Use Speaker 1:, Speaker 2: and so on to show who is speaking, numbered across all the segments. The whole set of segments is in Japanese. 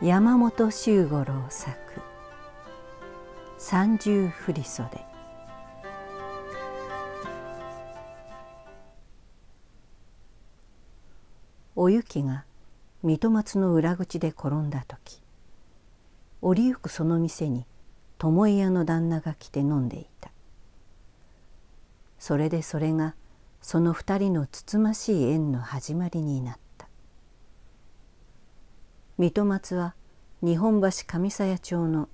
Speaker 1: 山本周五郎作「三重振袖」お雪が水戸松の裏口で転んだ時折りゆくその店に巴屋の旦那が来て飲んでいたそれでそれがその二人のつつましい縁の始まりになった水戸松は日本橋上鞘町の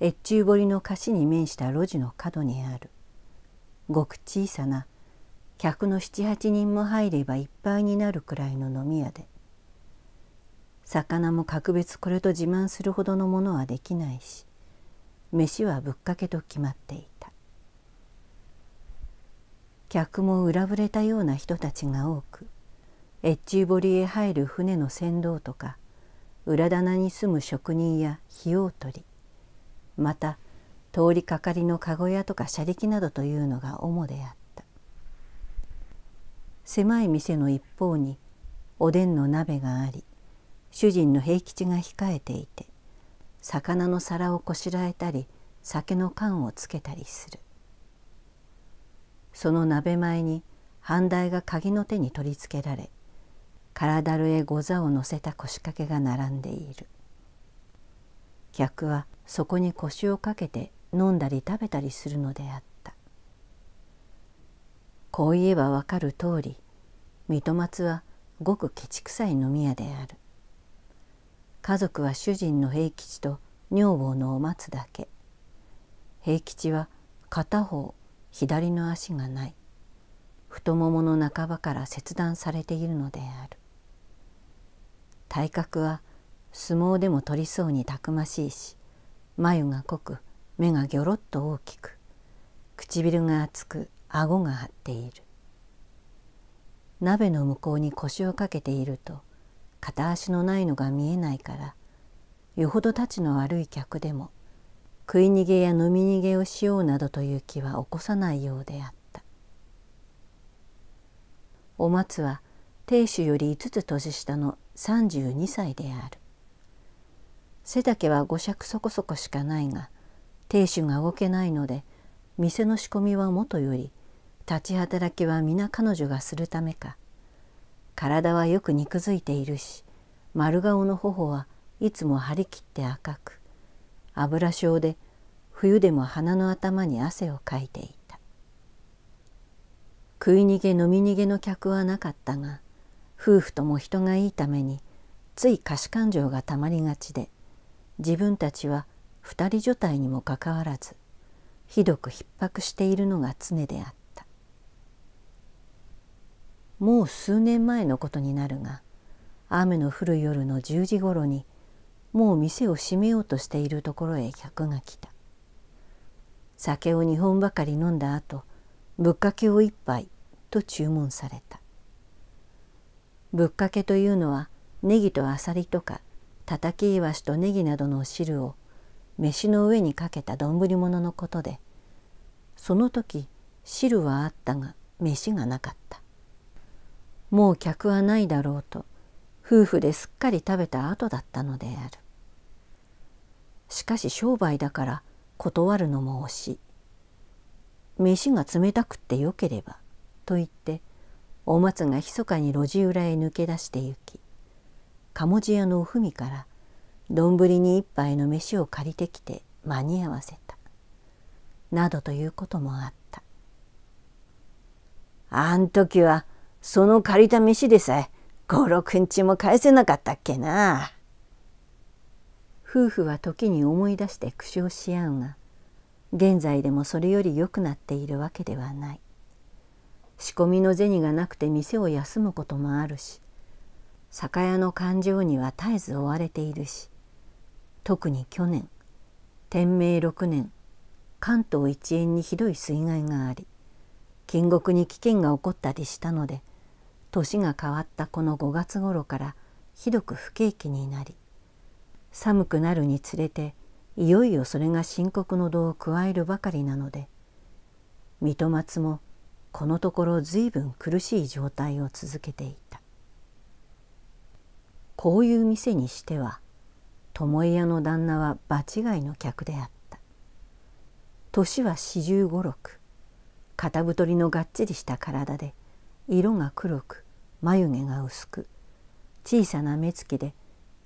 Speaker 1: 越中堀の貸しに面した路地の角にあるごく小さな客の七八人も入ればいっぱいになるくらいの飲み屋で魚も格別これと自慢するほどのものはできないし飯はぶっかけと決まっていた客も裏ぶれたような人たちが多く越中堀へ入る船の船頭とか裏棚に住む職人や火を取りまた通りかかりの籠屋とか車力などというのが主であった狭い店の一方におでんの鍋があり主人の平吉が控えていて魚の皿をこしらえたり酒の缶をつけたりするその鍋前に半台が鍵の手に取り付けられ体るえご座を乗せた腰掛けが並んでいる客はそこに腰をかけて飲んだり食べたりするのであったこう言えばわかる通り水戸松はごくケチくさい飲み屋である家族は主人の平吉と女房のお松だけ平吉は片方左の足がない太ももの半ばから切断されているのである体格は相撲でも取りそうにたくましいし眉が濃く目がぎょろっと大きく唇が厚く顎が張っている鍋の向こうに腰をかけていると片足のないのが見えないからよほど太刀の悪い客でも食い逃げや飲み逃げをしようなどという気は起こさないようであったお松は亭主より5つ年下の32歳である背丈は5尺そこそこしかないが亭主が動けないので店の仕込みはもとより立ち働きは皆彼女がするためか体はよく肉づいているし丸顔の頬はいつも張り切って赤く油症で冬でも鼻の頭に汗をかいていた食い逃げ飲み逃げの客はなかったが夫婦とも人がいいためについ可視感情がたまりがちで自分たちは2人所帯にもかかわらずひどく逼迫しているのが常であったもう数年前のことになるが雨の降る夜の10時ごろにもう店を閉めようとしているところへ客が来た酒を2本ばかり飲んだ後ぶっかけを1杯と注文されたぶっかけというのはネギとあさりとかたたきいわしとネギなどの汁を飯の上にかけた丼物のことでその時汁はあったが飯がなかったもう客はないだろうと夫婦ですっかり食べた後だったのであるしかし商売だから断るのも惜しい飯が冷たくってよければと言ってお松が密かに路地裏へ抜け出してゆき鴨地屋のおふみから丼に一杯の飯を借りてきて間に合わせたなどということもあったあん時はその借りた飯でさえ五六日も返せなかったっけな夫婦は時に思い出して苦笑し合うが現在でもそれより良くなっているわけではない仕込みの銭がなくて店を休むこともあるし酒屋の勘定には絶えず追われているし特に去年天明6年関東一円にひどい水害があり金国に危険が起こったりしたので年が変わったこの5月頃からひどく不景気になり寒くなるにつれていよいよそれが深刻の度を加えるばかりなので水戸松もこのところ随分苦しい状態を続けていたこういう店にしては巴屋の旦那は場違いの客であった年は四十五六肩太りのがっちりした体で色が黒く眉毛が薄く小さな目つきで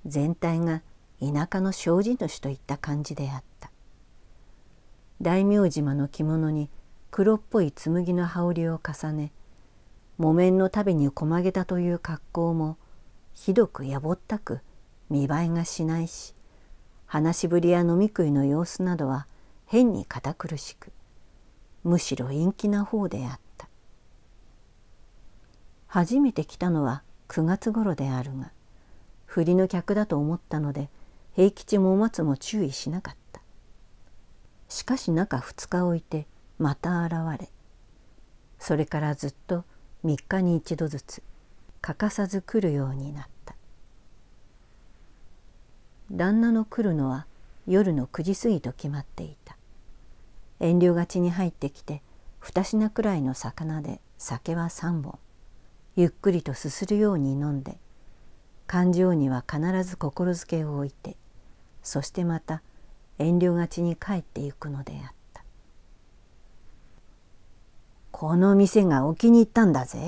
Speaker 1: 全体が田舎の障子主といった感じであった大名島の着物に黒っぽい紬の羽織を重ね木綿の足にこまげたという格好もひどくやぼったく見栄えがしないし話しぶりや飲み食いの様子などは変に堅苦しくむしろ陰気な方であった初めて来たのは9月頃であるが振りの客だと思ったので平吉も松も注意しなかったしかし中2日置いてまた現れそれからずっと3日に一度ずつ欠かさず来るようになった旦那の来るのは夜の9時過ぎと決まっていた遠慮がちに入ってきて2品くらいの魚で酒は3本ゆっくりとすするように飲んで感情には必ず心づけを置いてそしてまた遠慮がちに帰ってゆくのであったこの店がお気に入ったんだぜ。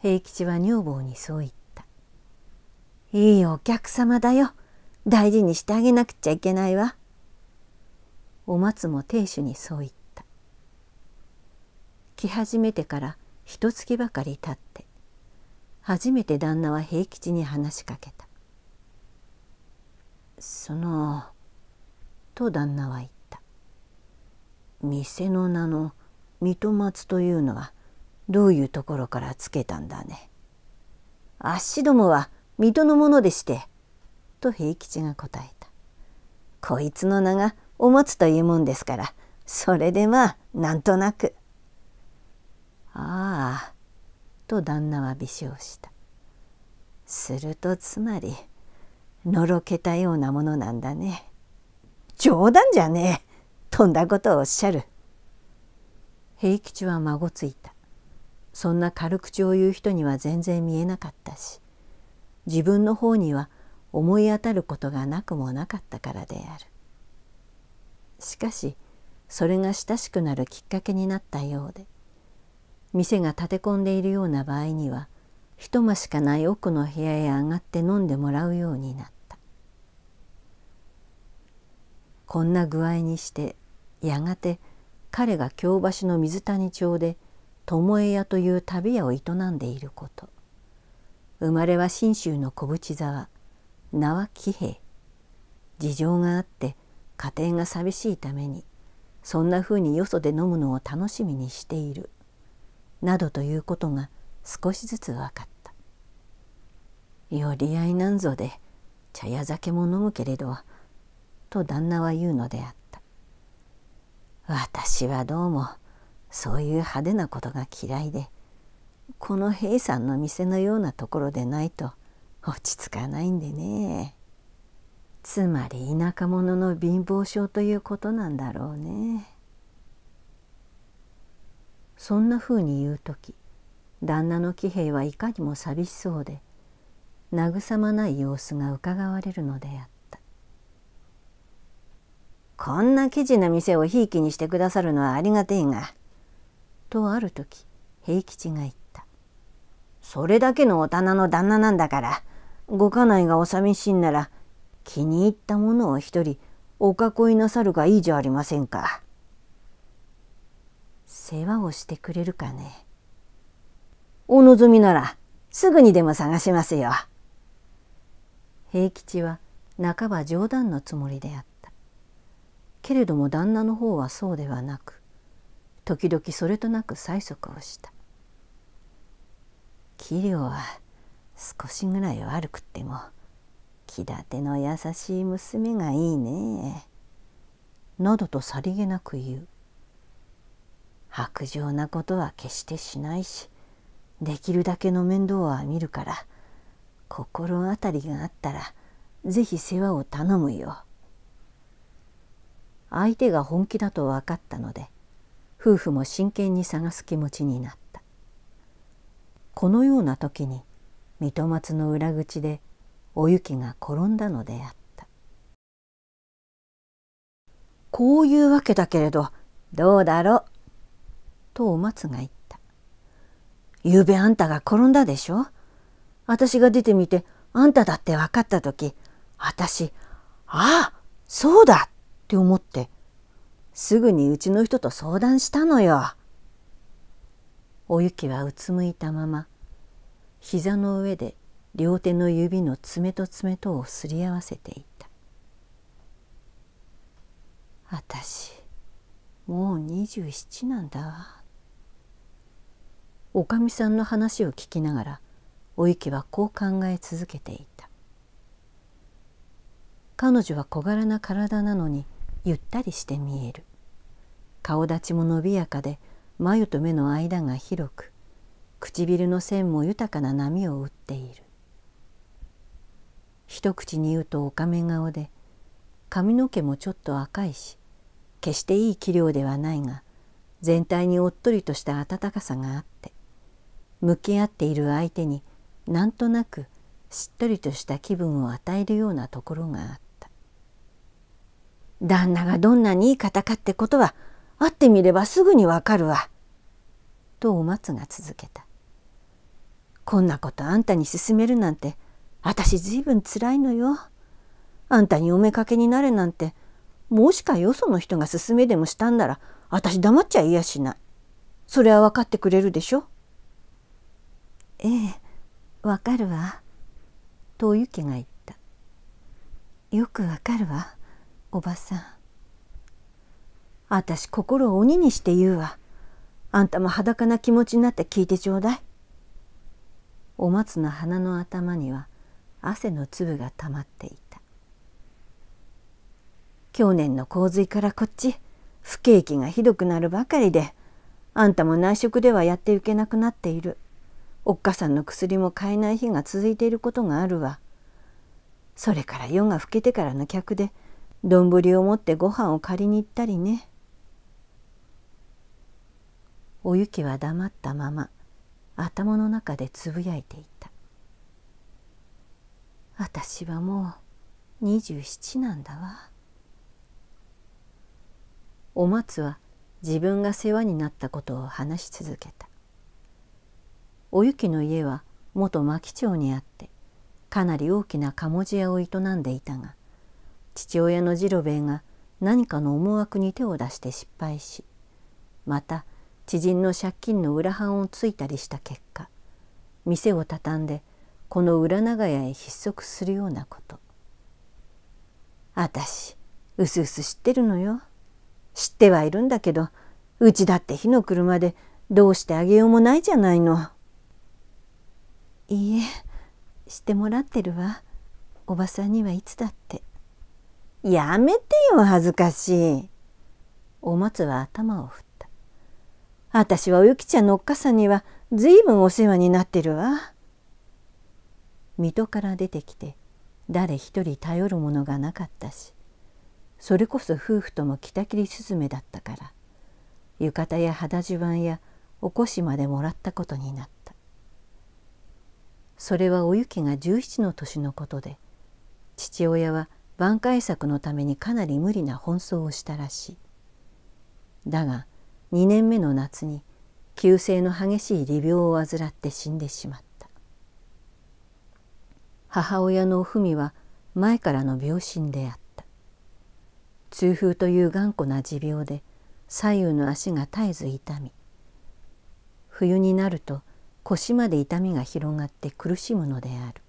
Speaker 1: 平吉は女房にそう言った。いいお客様だよ。大事にしてあげなくちゃいけないわ。お松も亭主にそう言った。来始めてから一月ばかり経って、初めて旦那は平吉に話しかけた。その、と旦那は言った。店の名の水松というのはどういうところからつけたんだね。あっしどもは水戸のものでして。と平吉が答えた。こいつの名がお松というもんですからそれでまあなんとなく。ああと旦那は微笑した。するとつまりのろけたようなものなんだね。冗談じゃねえとんだことをおっしゃる。平吉は孫ついたそんな軽口を言う人には全然見えなかったし自分の方には思い当たることがなくもなかったからであるしかしそれが親しくなるきっかけになったようで店が立て込んでいるような場合には一間しかない奥の部屋へ上がって飲んでもらうようになったこんな具合にしてやがて彼が京橋の水谷町で巴屋という旅屋を営んでいること生まれは信州の小淵沢名は喜兵衛事情があって家庭が寂しいためにそんなふうによそで飲むのを楽しみにしているなどということが少しずつ分かった寄り合いなんぞで茶や酒も飲むけれどと旦那は言うのであった私はどうもそういう派手なことが嫌いでこの平さんの店のようなところでないと落ち着かないんでねつまり田舎者の貧乏症ということなんだろうねそんなふうに言う時旦那の喜兵衛はいかにも寂しそうで慰まない様子がうかがわれるのであった。こんな記事の店をひいきにしてくださるのはありがてえが。とある時平吉が言った。それだけのお棚の旦那なんだからご家内がお寂しいんなら気に入ったものを一人お囲いなさるがいいじゃありませんか。世話をしてくれるかね。お望みならすぐにでも探しますよ。平吉は半ば冗談のつもりであった。けれども旦那の方はそうではなく時々それとなく催促をした器量は少しぐらい悪くっても気立ての優しい娘がいいねなどとさりげなく言う薄情なことは決してしないしできるだけの面倒は見るから心当たりがあったら是非世話を頼むよ相手が本気だと分かったので夫婦も真剣に探す気持ちになったこのような時に水戸松の裏口でお雪が転んだのであったこういうわけだけれどどうだろうとお松が言ったゆうべあんたが転んだでしょ私が出てみてあんただって分かった時私ああそうだって思ってすぐにうちの人と相談したのよ。おゆきはうつむいたまま膝の上で両手の指の爪と爪とをすり合わせていた。私もう27なんだわ。おかみさんの話を聞きながらおゆきはこう考え続けていた。彼女は小柄な体なのにゆったりして見える顔立ちも伸びやかで眉と目の間が広く唇の線も豊かな波を打っている一口に言うとおかめ顔で髪の毛もちょっと赤いし決していい器量ではないが全体におっとりとした温かさがあって向き合っている相手になんとなくしっとりとした気分を与えるようなところがあった旦那がどんなにいい方かってことは会ってみればすぐにわかるわ。とお松が続けた。こんなことあんたに勧めるなんて私ずいぶんつらいのよ。あんたにお目かけになれなんてもしかよその人が勧めでもしたんなら私黙っちゃいやしない。それは分かってくれるでしょええ分かるわ。とおゆきが言った。よくわかるわ。おばさんあたし心を鬼にして言うわあんたも裸な気持ちになって聞いてちょうだいお松の鼻の頭には汗の粒がたまっていた去年の洪水からこっち不景気がひどくなるばかりであんたも内職ではやってゆけなくなっているおっかさんの薬も買えない日が続いていることがあるわそれから夜が更けてからの客で丼を持ってご飯を借りに行ったりねおゆきは黙ったまま頭の中でつぶやいていた私はもう二十七なんだわお松は自分が世話になったことを話し続けたおゆきの家は元牧町にあってかなり大きな鴨地屋を営んでいたが父親の次郎兵衛が何かの思惑に手を出して失敗しまた知人の借金の裏半をついたりした結果店を畳んでこの裏長屋へ筆足するようなこと私たしうすうす知ってるのよ知ってはいるんだけどうちだって火の車でどうしてあげようもないじゃないのいいえしてもらってるわおばさんにはいつだってやめてよ恥ずかしい。お松は頭を振った。私はおゆきちゃんのおっかさんにはずいぶんお世話になってるわ。水戸から出てきて誰一人頼るものがなかったしそれこそ夫婦とも北切りすずめだったから浴衣や肌襦袢やおこしまでもらったことになったそれはおゆきが1 7の年のことで父親は挽回策のためにかなり無理な奔走をしたらしいだが2年目の夏に急性の激しい利病を患って死んでしまった母親のおふみは前からの病身であった痛風という頑固な持病で左右の足が絶えず痛み冬になると腰まで痛みが広がって苦しむのである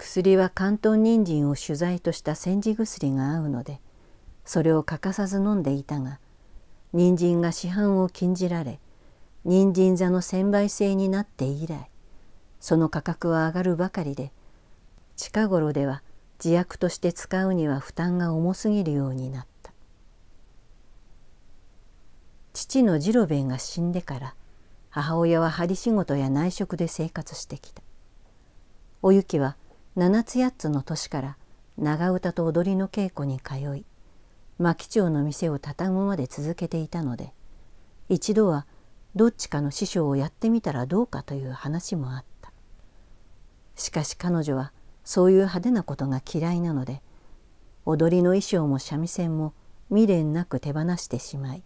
Speaker 1: 薬は関東人参を取材とした煎じ薬が合うのでそれを欠かさず飲んでいたが人参が市販を禁じられ人参座の専売制になって以来その価格は上がるばかりで近頃では自薬として使うには負担が重すぎるようになった父の次郎兵衛が死んでから母親は針仕事や内職で生活してきたおゆきは7つ8つの年から長唄と踊りの稽古に通い牧町の店を畳むまで続けていたので一度はどっちかの師匠をやってみたらどうかという話もあったしかし彼女はそういう派手なことが嫌いなので踊りの衣装も三味線も未練なく手放してしまい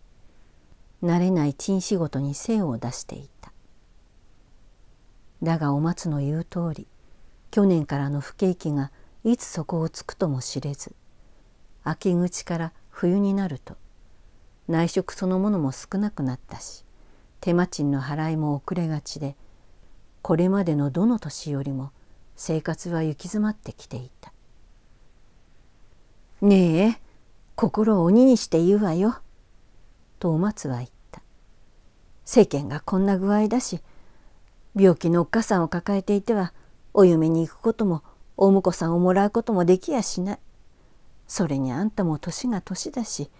Speaker 1: 慣れない珍仕事に精を出していただがお松の言う通り去年からの不景気がいつ底をつくとも知れず秋口から冬になると内職そのものも少なくなったし手間賃の払いも遅れがちでこれまでのどの年よりも生活は行き詰まってきていた。ねえ心を鬼にして言うわよ」とお松は言った「世間がこんな具合だし病気のおっかさんを抱えていてはお嫁に行くこともお婿さんをもらうこともできやしないそれにあんたも年が年だし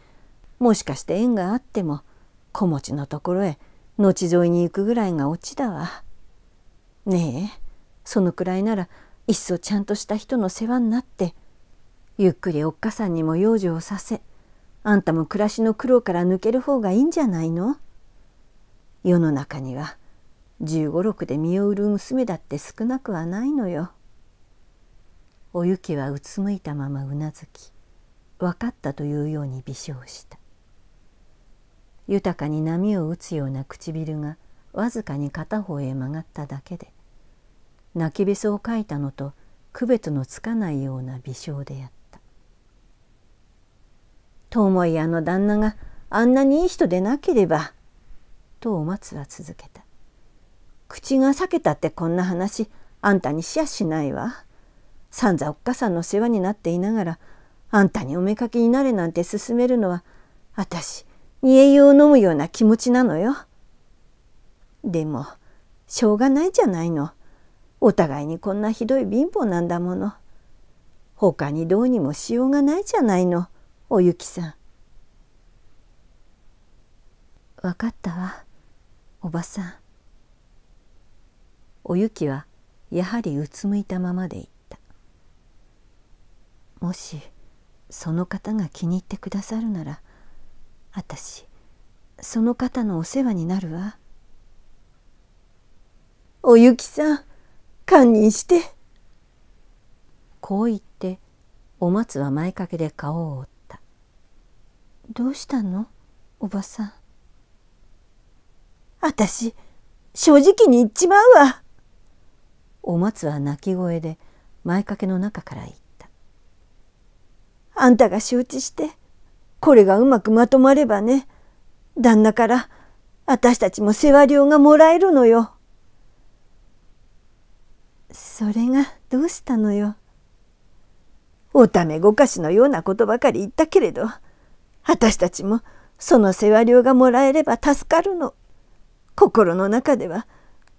Speaker 1: もしかして縁があっても子持ちのところへ後添いに行くぐらいがオチだわねえそのくらいならいっそちゃんとした人の世話になってゆっくりおっかさんにも養生をさせあんたも暮らしの苦労から抜ける方がいいんじゃないの世の中には1 5六6で身を売る娘だって少なくはないのよ。おゆきはうつむいたままうなずき分かったというように微笑した豊かに波を打つような唇がわずかに片方へ曲がっただけで泣きべそをかいたのと区別のつかないような微笑であったと思いあの旦那があんなにいい人でなければとお松は続けた口が裂けたってこんな話あんたにしやしないわ。さんざおっかさんの世話になっていながらあんたにお目かけになれなんて勧めるのは私たし煮え湯を飲むような気持ちなのよ。でもしょうがないじゃないの。お互いにこんなひどい貧乏なんだもの。他にどうにもしようがないじゃないのおゆきさん。分かったわおばさん。おゆきはやはりうつむいたままで言ったもしその方が気に入ってくださるならあたしその方のお世話になるわおゆきさん堪忍してこう言ってお松は前掛けで顔を覆ったどうしたのおばさんあたし正直に言っちまうわお松は泣き声で前掛けの中から言った「あんたが承知してこれがうまくまとまればね旦那から私たちも世話料がもらえるのよ」それがどうしたのよおためごかしのようなことばかり言ったけれど私たちもその世話料がもらえれば助かるの心の中では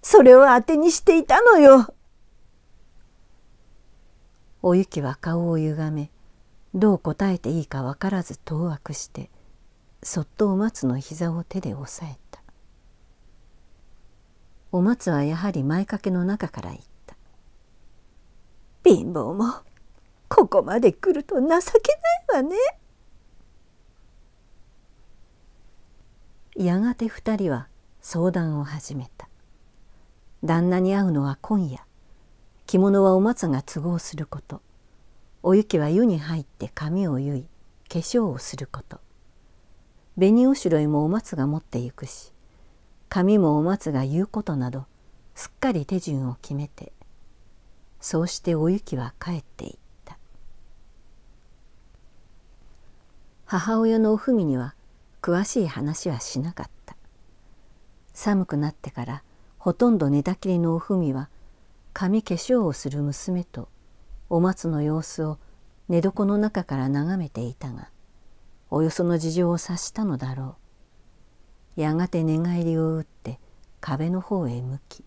Speaker 1: それをあてにしていたのよ。おゆきは顔をゆがめどう答えていいか分からず当惑してそっとお松の膝を手で押さえたお松はやはり前掛けの中から言った「貧乏もここまで来ると情けないわね」やがて二人は相談を始めた旦那に会うのは今夜着物はお松が都合することお雪は湯に入って髪を結い化粧をすること紅おしろいもお松が持ってゆくし髪もお松が言うことなどすっかり手順を決めてそうしておゆきは帰っていった母親のおふみには詳しい話はしなかった寒くなってからほとんど寝たきりのおふみは髪化粧をする娘とお松の様子を寝床の中から眺めていたがおよその事情を察したのだろうやがて寝返りを打って壁の方へ向き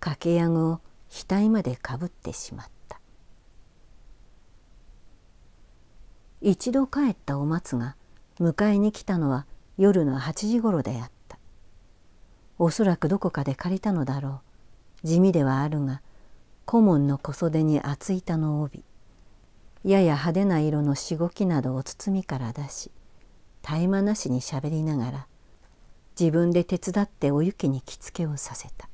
Speaker 1: 掛けやぐを額までかぶってしまった一度帰ったお松が迎えに来たのは夜の8時ごろであったおそらくどこかで借りたのだろう地味ではあるが顧問の小袖に厚板の帯やや派手な色のしごきなどを包みから出し絶え間なしにしゃべりながら自分で手伝っておゆきに着付けをさせた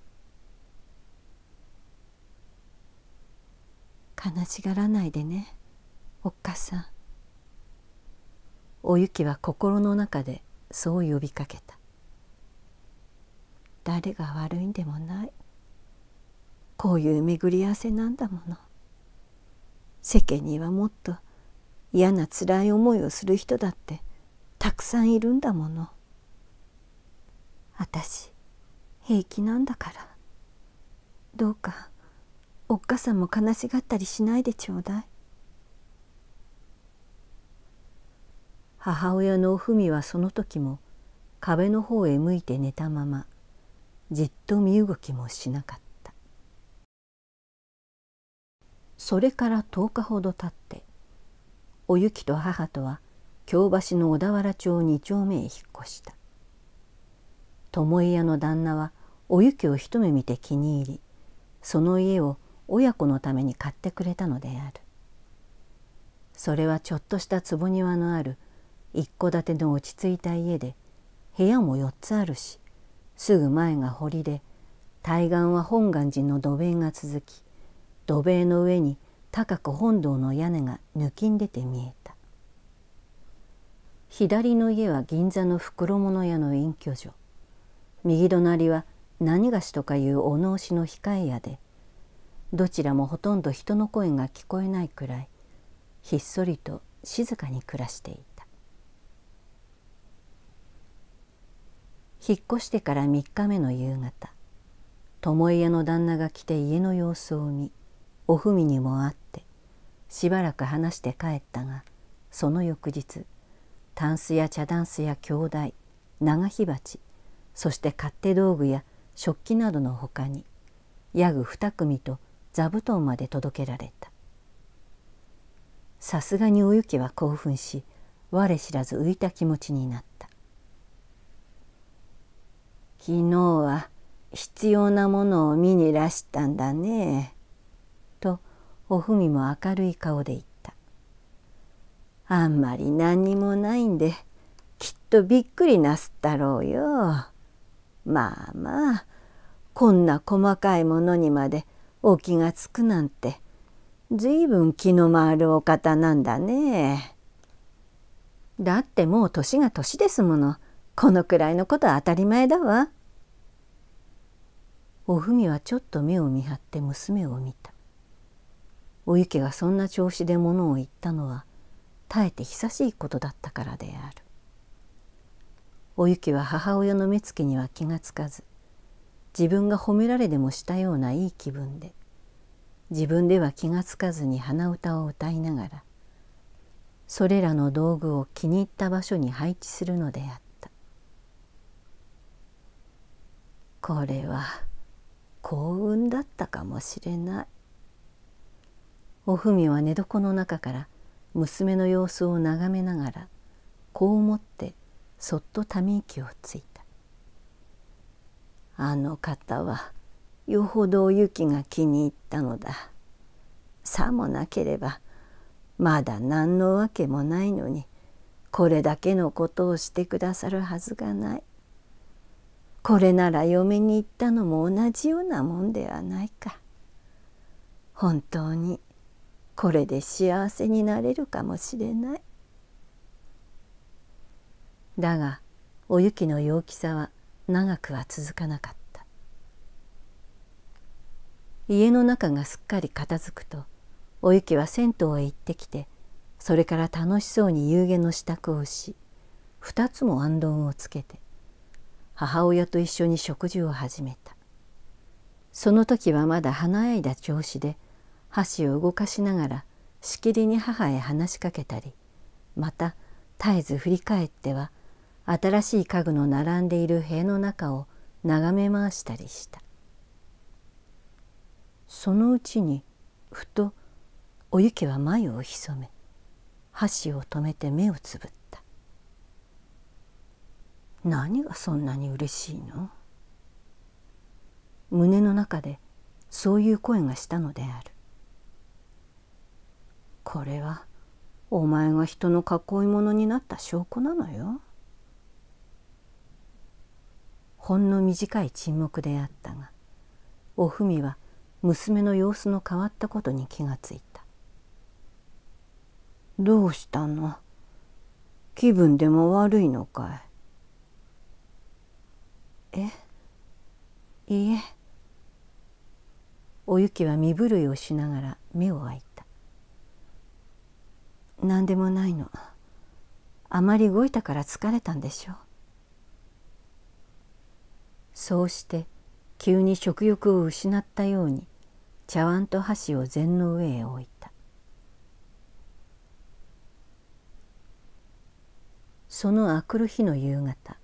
Speaker 1: 悲しがらないでねおっかさんおゆきは心の中でそう呼びかけた誰が悪いんでもないこういう巡り合わせなんだもの世間にはもっと嫌な辛い思いをする人だってたくさんいるんだもの私平気なんだからどうかおっかさんも悲しがったりしないでちょうだい母親のおふみはその時も壁の方へ向いて寝たままじっと身動きもしなかったそれから10日ほど経っておゆきと母とは京橋の小田原町2丁目へ引っ越した巴屋の旦那はおゆきを一目見て気に入りその家を親子のために買ってくれたのであるそれはちょっとした坪庭のある一戸建ての落ち着いた家で部屋も4つあるしすぐ前が堀で対岸は本願寺の土塀が続き土塀の上に高く本堂の屋根が抜きん出て見えた左の家は銀座の袋物屋の隠居所右隣は何菓子とかいうお直しの控え屋でどちらもほとんど人の声が聞こえないくらいひっそりと静かに暮らしていた引っ越してから3日目の夕方巴屋の旦那が来て家の様子を見おふみにも会ってしばらく話して帰ったがその翌日タンスや茶ダンスや兄弟長火鉢そして勝手道具や食器などのほかにヤ具2組と座布団まで届けられたさすがにおゆきは興奮し我知らず浮いた気持ちになった昨日は必要なものを見にらしたんだねおふみも明るい顔で言ったあんまり何にもないんできっとびっくりなすったろうよまあまあこんな細かいものにまでお気がつくなんてずいぶん気の回るお方なんだねだってもう年が年ですものこのくらいのことは当たり前だわおふみはちょっと目を見張って娘を見たおゆきがそんな調子でものを言ったのは耐えて久しいことだったからであるおゆきは母親の目つきには気がつかず自分が褒められでもしたようないい気分で自分では気がつかずに鼻歌を歌いながらそれらの道具を気に入った場所に配置するのであったこれは幸運だったかもしれないおふみは寝床の中から娘の様子を眺めながらこう思ってそっとため息をついたあの方はよほどお雪が気に入ったのださもなければまだ何のわけもないのにこれだけのことをしてくださるはずがないこれなら嫁に行ったのも同じようなもんではないか本当にこれで幸せになれるかもしれないだがおゆきの陽気さは長くは続かなかった家の中がすっかり片付くとおゆきは銭湯へ行ってきてそれから楽しそうに夕げの支度をし2つも安頓をつけて母親と一緒に食事を始めたその時はまだ華やいだ調子で「箸を動かしながらしきりに母へ話しかけたりまた絶えず振り返っては新しい家具の並んでいる塀の中を眺め回したりしたそのうちにふとおゆきは眉をひそめ箸を止めて目をつぶった何がそんなに嬉しいの胸の中でそういう声がしたのであるこれはお前が人の囲い物になった証拠なのよ。ほんの短い沈黙であったがおふみは娘の様子の変わったことに気がついた。どうしたの気分でも悪いのかいえいいえおゆきは身震いをしながら目を開いた。何でもないのあまり動いたから疲れたんでしょうそうして急に食欲を失ったように茶碗と箸を禅の上へ置いたそのあくる日の夕方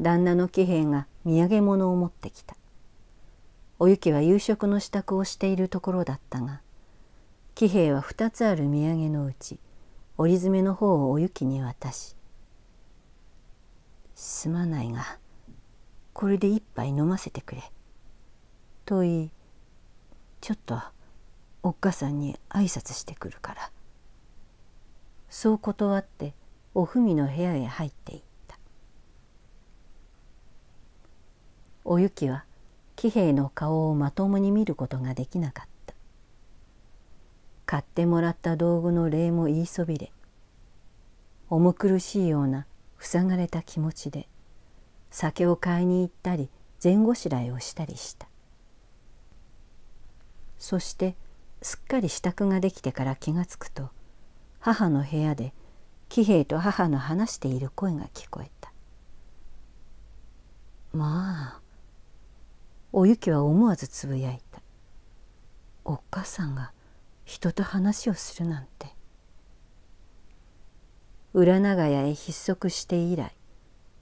Speaker 1: 旦那の喜兵衛が土産物を持ってきたおゆきは夕食の支度をしているところだったが「騎兵は二つある土産のうち折り詰の方をお雪に渡し「すまないがこれで一杯飲ませてくれ」と言いちょっとおっかさんに挨拶してくるからそう断っておふみの部屋へ入っていったおゆきは喜兵衛の顔をまともに見ることができなかった買ってもらった道具の礼も言いそびれ重苦しいような塞がれた気持ちで酒を買いに行ったり前後しらえをしたりしたそしてすっかり支度ができてから気がつくと母の部屋で喜兵衛と母の話している声が聞こえた「まあ」おゆきは思わずつぶやいた「おっかさんが」人と話をするなんて裏長屋へ筆足して以来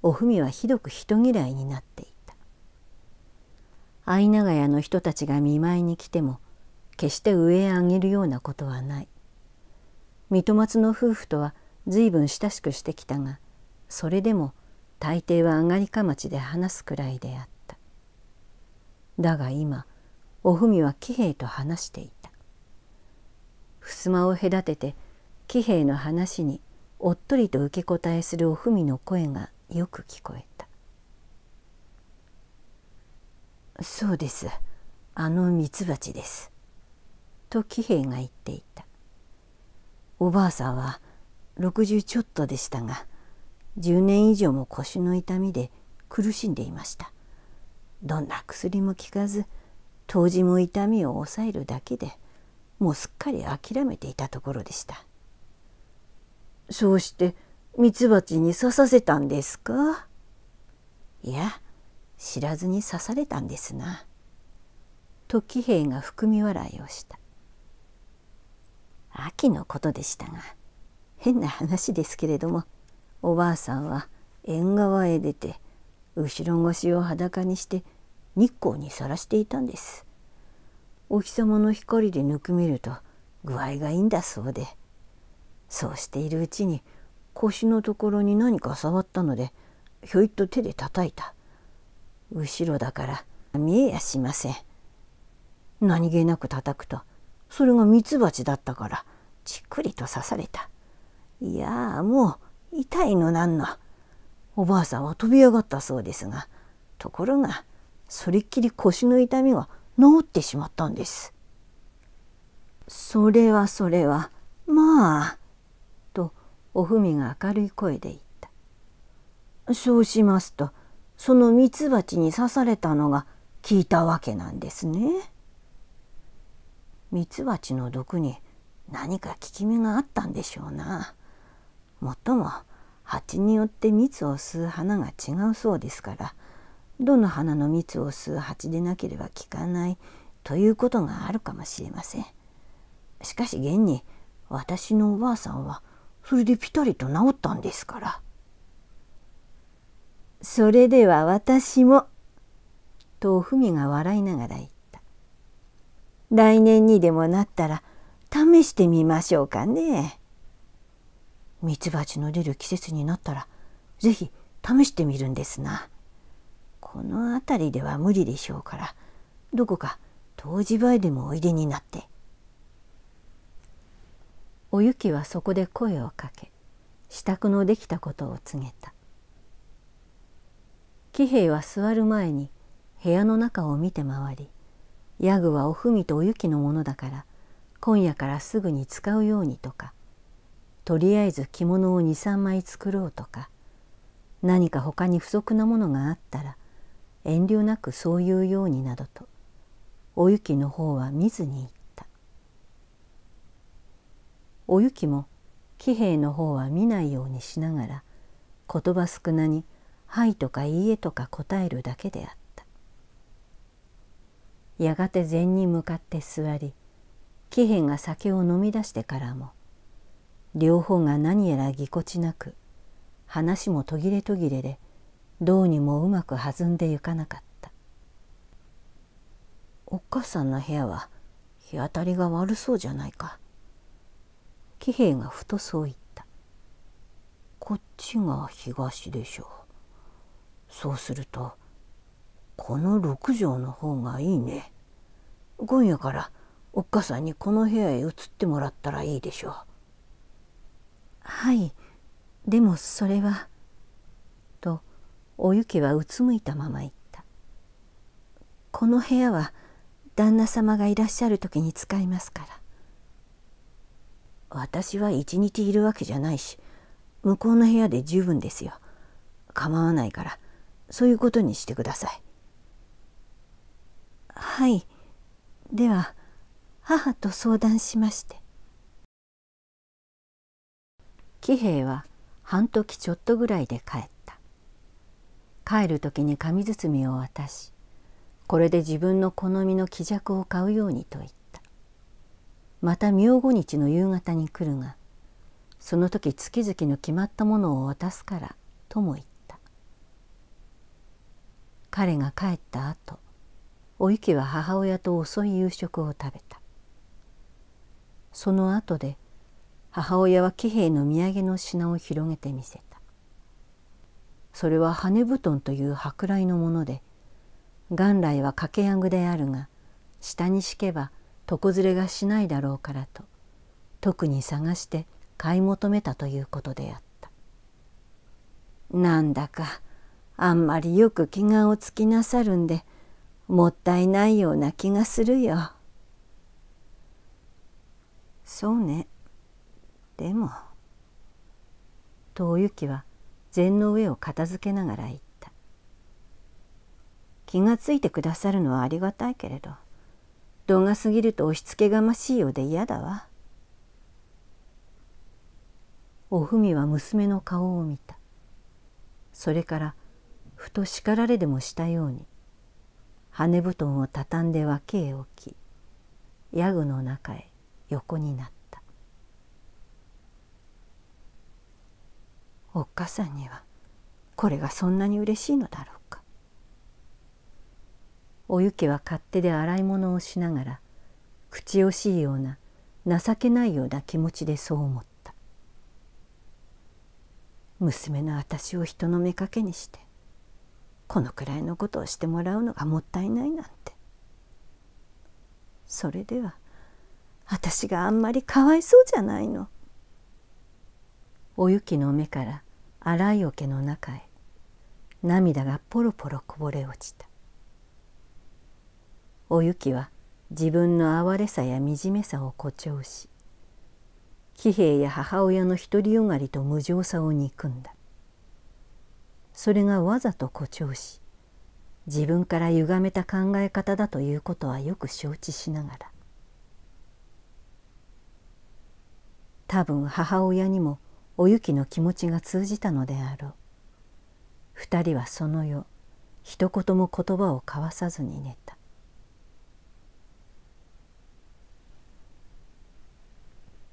Speaker 1: おふみはひどく人嫌いになっていた相長屋の人たちが見舞いに来ても決して上へ上げるようなことはない水戸松の夫婦とは随分親しくしてきたがそれでも大抵は上がりかまちで話すくらいであっただが今おふみは喜兵衛と話していた襖を隔てて騎兵の話におっとりと受け答えするおふみの声がよく聞こえた「そうですあのミツバチです」と喜兵衛が言っていたおばあさんは60ちょっとでしたが10年以上も腰の痛みで苦しんでいましたどんな薬も効かず当時も痛みを抑えるだけで「もうすっかり諦めていたところでしたそうしてミツバチに刺させたんですかいや知らずに刺されたんですな」と喜兵衛が含み笑いをした秋のことでしたが変な話ですけれどもおばあさんは縁側へ出て後ろ腰を裸にして日光にさらしていたんです。お日様の光でぬくめると具合がいいんだそうでそうしているうちに腰のところに何か触ったのでひょいっと手で叩いた後ろだから見えやしません何気なく叩くとそれがミツバチだったからじっくりと刺されたいやもう痛いのなんのおばあさんは飛び上がったそうですがところがそれっきり腰の痛みが治ってしまったんです。それはそれは、まあ、とおふみが明るい声で言った。そうしますと、そのミツバチに刺されたのが聞いたわけなんですね。ミツバチの毒に何か効き目があったんでしょうな。もっとも蜂によって蜜を吸う花が違うそうですからどの花の蜜を吸う蜂でなければ効かないということがあるかもしれません。しかし現に私のおばあさんはそれでぴたりと治ったんですから。それでは私も、とおふみが笑いながら言った。来年にでもなったら試してみましょうかね。ミツバチの出る季節になったら是非試してみるんですな。この辺りでは無理でしょうからどこか湯治場へでもおいでになって。おゆきはそこで声をかけ支度のできたことを告げた喜兵衛は座る前に部屋の中を見て回りヤグはおふみとおゆきのものだから今夜からすぐに使うようにとかとりあえず着物を23枚作ろうとか何か他に不足なものがあったら遠慮なくそういうようになどとおゆきの方は見ずに言ったおゆきも喜兵衛の方は見ないようにしながら言葉少なに「はい」とか「いいえ」とか答えるだけであったやがて禅に向かって座り喜兵衛が酒を飲み出してからも両方が何やらぎこちなく話も途切れ途切れで「どうにもうまく弾んでゆかなかったおっ母さんの部屋は日当たりが悪そうじゃないか喜兵衛がふとそう言ったこっちが東でしょうそうするとこの6畳の方がいいね今夜からおっかさんにこの部屋へ移ってもらったらいいでしょうはいでもそれはおゆきはうつむいたまま言った「この部屋は旦那様がいらっしゃる時に使いますから」私は一日いるわけじゃないし向こうの部屋で十分ですよ構わないからそういうことにしてくださいはいでは母と相談しまして喜兵衛は半時ちょっとぐらいで帰った帰る時に紙包みを渡しこれで自分の好みの気弱を買うようにと言ったまた明後日の夕方に来るがその時月々の決まったものを渡すからとも言った彼が帰った後おゆきは母親と遅い夕食を食べたその後で母親は喜兵衛の土産の品を広げてみせたそれは羽布団という舶来のもので元来は掛けやぐであるが下に敷けば床ずれがしないだろうからと特に探して買い求めたということであったなんだかあんまりよく気がおつきなさるんでもったいないような気がするよ。そうねでも遠きは禅の上を片付けながら言った気がついてくださるのはありがたいけれど度が過ぎると押しつけがましいようで嫌だわおふみは娘の顔を見たそれからふと叱られでもしたように羽布団を畳んで脇へ置きヤグの中へ横になったおっかさんにはこれがそんなに嬉しいのだろうかおゆきは勝手で洗い物をしながら口惜しいような情けないような気持ちでそう思った娘の私を人の目かけにしてこのくらいのことをしてもらうのがもったいないなんてそれでは私があんまりかわいそうじゃないの。お雪の目から荒い桶の中へ涙がポロポロこぼれ落ちたお雪は自分の哀れさや惨めさを誇張し喜兵衛や母親の独りよがりと無情さを憎んだそれがわざと誇張し自分から歪めた考え方だということはよく承知しながら多分母親にもお雪の気持ちが通じたのであろう二人はその夜一言も言葉を交わさずに寝た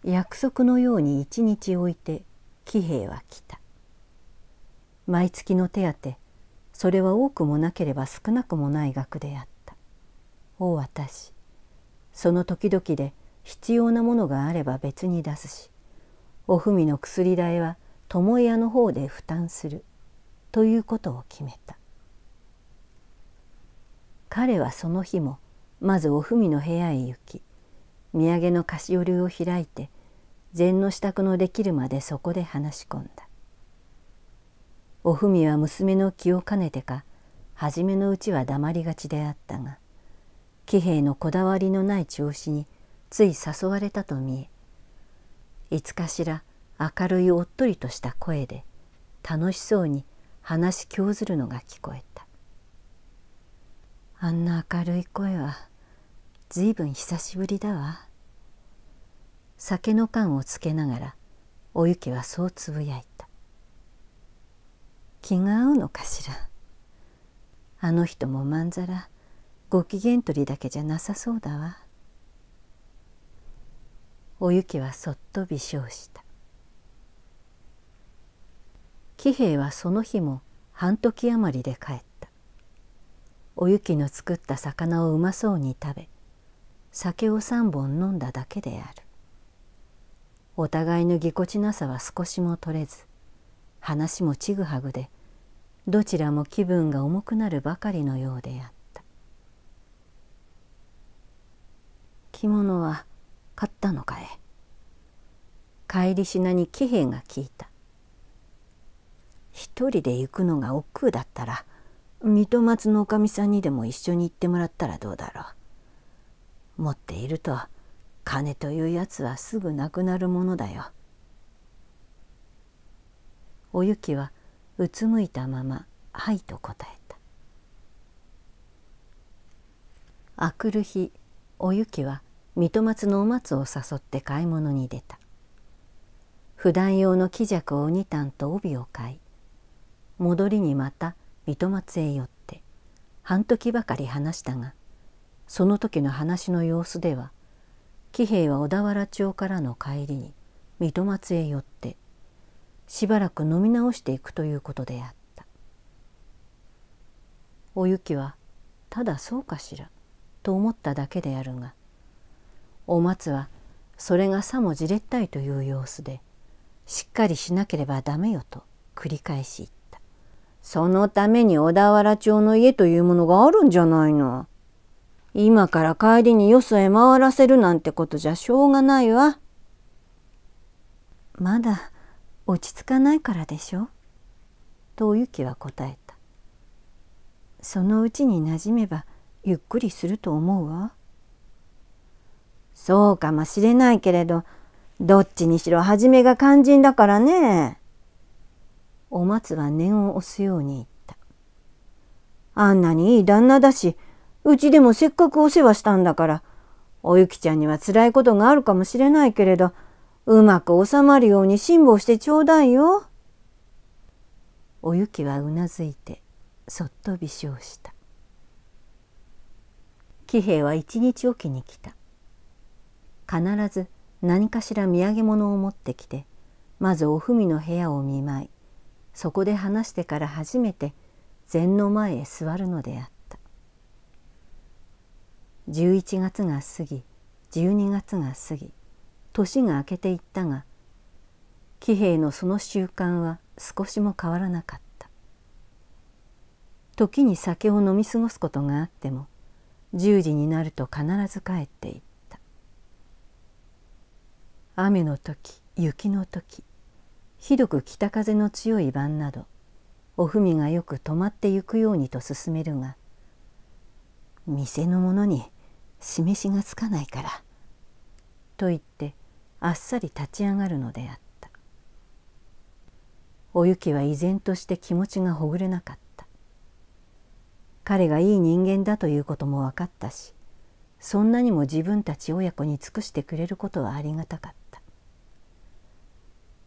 Speaker 1: 約束のように一日置いて喜兵衛は来た毎月の手当それは多くもなければ少なくもない額であったを渡しその時々で必要なものがあれば別に出すしおふみの薬代は巴屋の方で負担するということを決めた彼はその日もまずおふみの部屋へ行き土産の菓子折りを開いて禅の支度のできるまでそこで話し込んだおふみは娘の気を兼ねてか初めのうちは黙りがちであったが喜兵衛のこだわりのない調子につい誘われたと見えいつかしら明るいおっとりとした声で楽しそうに話し興ずるのが聞こえたあんな明るい声はずいぶん久しぶりだわ酒の缶をつけながらおゆきはそうつぶやいた気が合うのかしらあの人もまんざらご機嫌取りだけじゃなさそうだわ。おゆきはそっと微笑した喜兵衛はその日も半時余りで帰ったおゆきの作った魚をうまそうに食べ酒を三本飲んだだけであるお互いのぎこちなさは少しも取れず話もちぐはぐでどちらも気分が重くなるばかりのようであった着物は買ったのかえ帰りしなに喜兵衛が聞いた一人で行くのが億劫だったら水戸松のおかみさんにでも一緒に行ってもらったらどうだろう持っていると金というやつはすぐなくなるものだよおゆきはうつむいたまま「はい」と答えたあくる日おゆきは水戸松のお松を誘って買い物に出た普段用の木尺を二反と帯を買い戻りにまた水戸松へ寄って半時ばかり話したがその時の話の様子では喜兵衛は小田原町からの帰りに水戸松へ寄ってしばらく飲み直していくということであったお雪はただそうかしらと思っただけであるがお松はそれがさもじれったいという様子でしっかりしなければダメよと繰り返し言ったそのために小田原町の家というものがあるんじゃないの今から帰りによそへ回らせるなんてことじゃしょうがないわまだ落ち着かないからでしょとおゆきは答えたそのうちになじめばゆっくりすると思うわそうかもしれないけれどどっちにしろ初めが肝心だからね。お松は念を押すように言った。あんなにいい旦那だしうちでもせっかくお世話したんだからおゆきちゃんには辛いことがあるかもしれないけれどうまく収まるように辛抱してちょうだいよ。おゆきはうなずいてそっと微笑した。喜兵衛は一日おきに来た。必ず何かしら土産物を持ってきてまずおふみの部屋を見舞いそこで話してから初めて禅の前へ座るのであった11月が過ぎ12月が過ぎ年が明けていったが喜兵のその習慣は少しも変わらなかった時に酒を飲み過ごすことがあっても10時になると必ず帰っていた雨の時雪の時ひどく北風の強い晩などおふみがよく止まってゆくようにと勧めるが店の者に示しがつかないから」と言ってあっさり立ち上がるのであったおゆきは依然として気持ちがほぐれなかった彼がいい人間だということも分かったしそんなにも自分たち親子に尽くしてくれることはありがたかった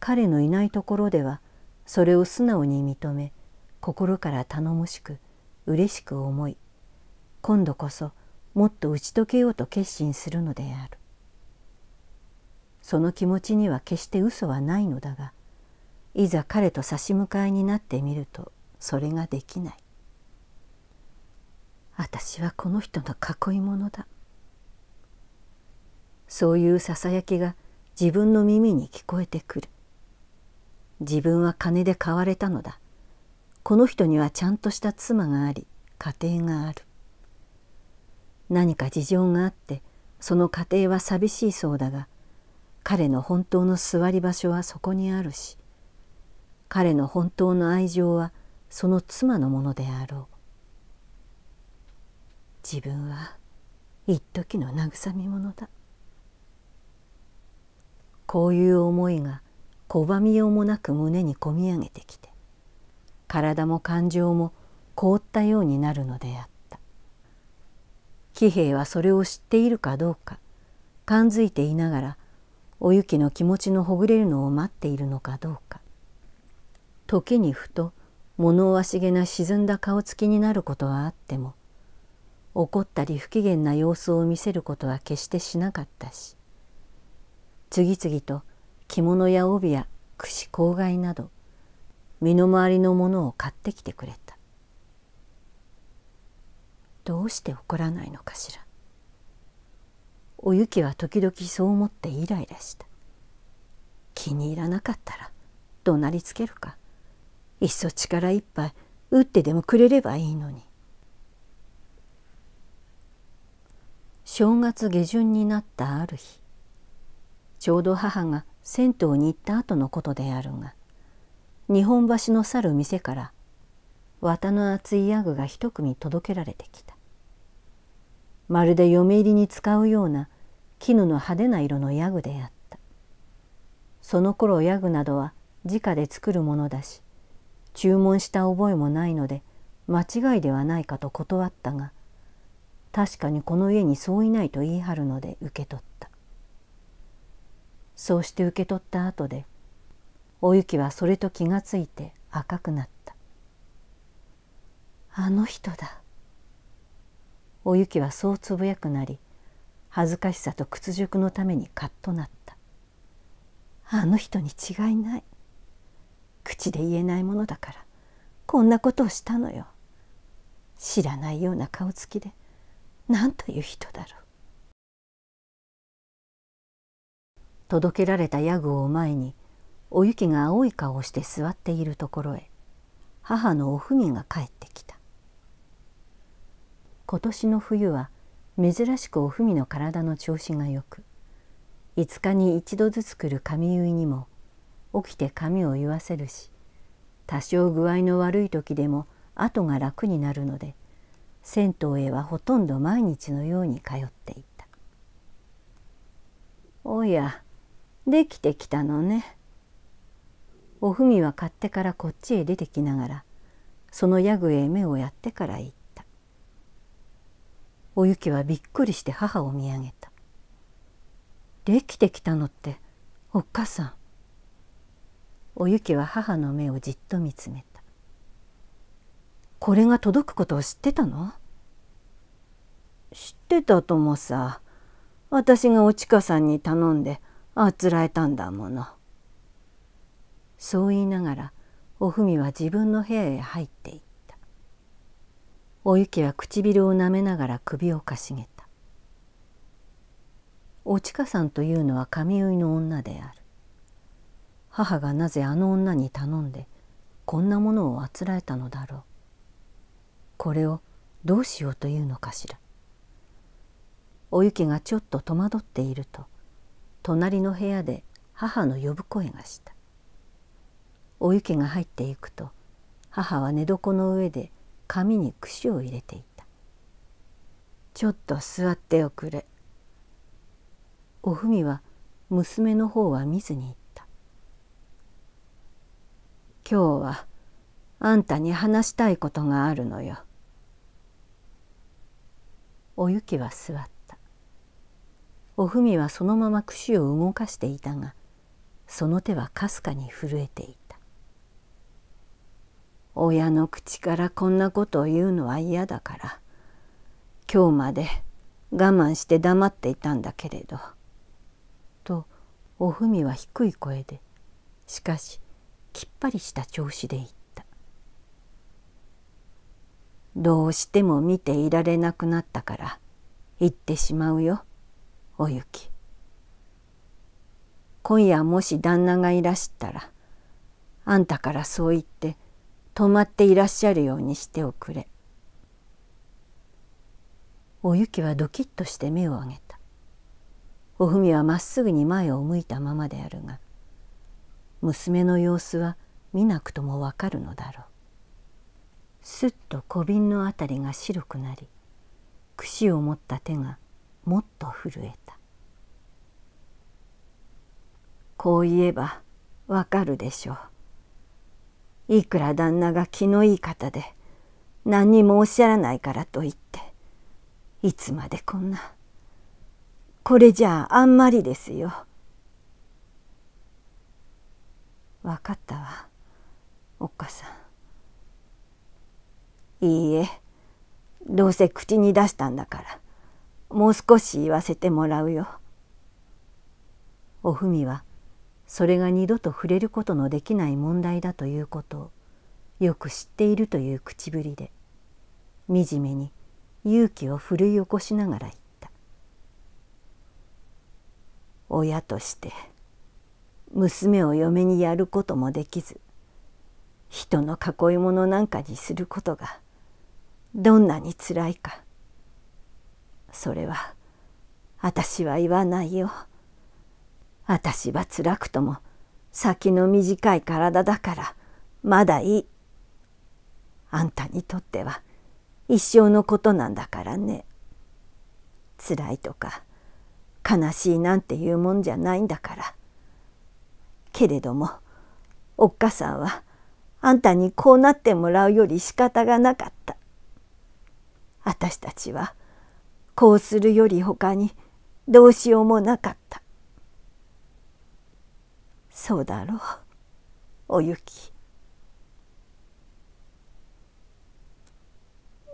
Speaker 1: 彼のいないところではそれを素直に認め心から頼もしく嬉しく思い今度こそもっと打ち解けようと決心するのであるその気持ちには決して嘘はないのだがいざ彼と差し向かいになってみるとそれができない私はこの人の囲い者だそういうささやきが自分の耳に聞こえてくる自分は金で買われたのだこの人にはちゃんとした妻があり家庭がある何か事情があってその家庭は寂しいそうだが彼の本当の座り場所はそこにあるし彼の本当の愛情はその妻のものであろう自分は一時の慰み者だこういう思いが拒みようもなく胸にこみ上げてきて体も感情も凍ったようになるのであった喜兵衛はそれを知っているかどうか感づいていながらお雪の気持ちのほぐれるのを待っているのかどうか時にふと物惜しげな沈んだ顔つきになることはあっても怒ったり不機嫌な様子を見せることは決してしなかったし次々と着物や帯や櫛郊外など身の回りのものを買ってきてくれたどうして怒らないのかしらおゆきは時々そう思ってイライラした気に入らなかったら怒鳴りつけるかいっそ力いっぱい打ってでもくれればいいのに正月下旬になったある日ちょうど母が銭湯に行った後のことであるが日本橋の去る店から綿の厚いヤグが一組届けられてきたまるで嫁入りに使うような絹の派手な色のヤグであったその頃ヤグなどは直で作るものだし注文した覚えもないので間違いではないかと断ったが確かにこの家にそういないと言い張るので受け取ったそうして受け取った後でおゆきはそれと気がついて赤くなったあの人だおゆきはそうつぶやくなり恥ずかしさと屈辱のためにカッとなったあの人に違いない口で言えないものだからこんなことをしたのよ知らないような顔つきで何という人だろう届けられたヤグを前におゆきが青い顔をして座っているところへ母のおふみが帰ってきた今年の冬は珍しくおふみの体の調子がよく5日に一度ずつ来る髪結いにも起きて髪を結わせるし多少具合の悪い時でも後が楽になるので銭湯へはほとんど毎日のように通っていた。おやできてきたのね。おふみは買ってからこっちへ出てきながらそのヤグへ目をやってから言った。おゆきはびっくりして母を見上げた。できてきたのっておっかさん。おゆきは母の目をじっと見つめた。これが届くことを知ってたの知ってたともさ私がおちかさんに頼んであつらえたんだもの。そう言いながらおふみは自分の部屋へ入っていったおゆきは唇をなめながら首をかしげたおちかさんというのは髪結いの女である母がなぜあの女に頼んでこんなものをあつらえたのだろうこれをどうしようというのかしらおゆきがちょっと戸惑っていると「隣の部屋で母の呼ぶ声がしたおゆきが入っていくと母は寝床の上で紙に櫛を入れていた「ちょっと座っておくれ」おふみは娘の方は見ずに言った「今日はあんたに話したいことがあるのよ」おゆきは座ったおふみはそのまま櫛を動かしていたがその手はかすかに震えていた親の口からこんなことを言うのは嫌だから今日まで我慢して黙っていたんだけれど」とおふみは低い声でしかしきっぱりした調子で言った「どうしても見ていられなくなったから言ってしまうよ」おゆき今夜もし旦那がいらしたらあんたからそう言って泊まっていらっしゃるようにしておくれ」おゆきはドキッとして目を上げたおふみはまっすぐに前を向いたままであるが娘の様子は見なくともわかるのだろうすっと小瓶のあたりが白くなり櫛を持った手がもっと震えたこう言えばわかるでしょういくら旦那が気のいい方で何にもおっしゃらないからと言っていつまでこんなこれじゃああんまりですよ分かったわおっかさんいいえどうせ口に出したんだからもう少し言わせてもらうよ。おふみはそれが二度と触れることのできない問題だということをよく知っているという口ぶりで惨めに勇気を奮い起こしながら言った「親として娘を嫁にやることもできず人の囲い物なんかにすることがどんなにつらいか」。それは私は言わないよ私は辛くとも先の短い体だからまだいいあんたにとっては一生のことなんだからね辛いとか悲しいなんていうもんじゃないんだからけれどもおっかさんはあんたにこうなってもらうより仕方がなかった私たちはこうするよりほかにどうしようもなかったそうだろうおゆき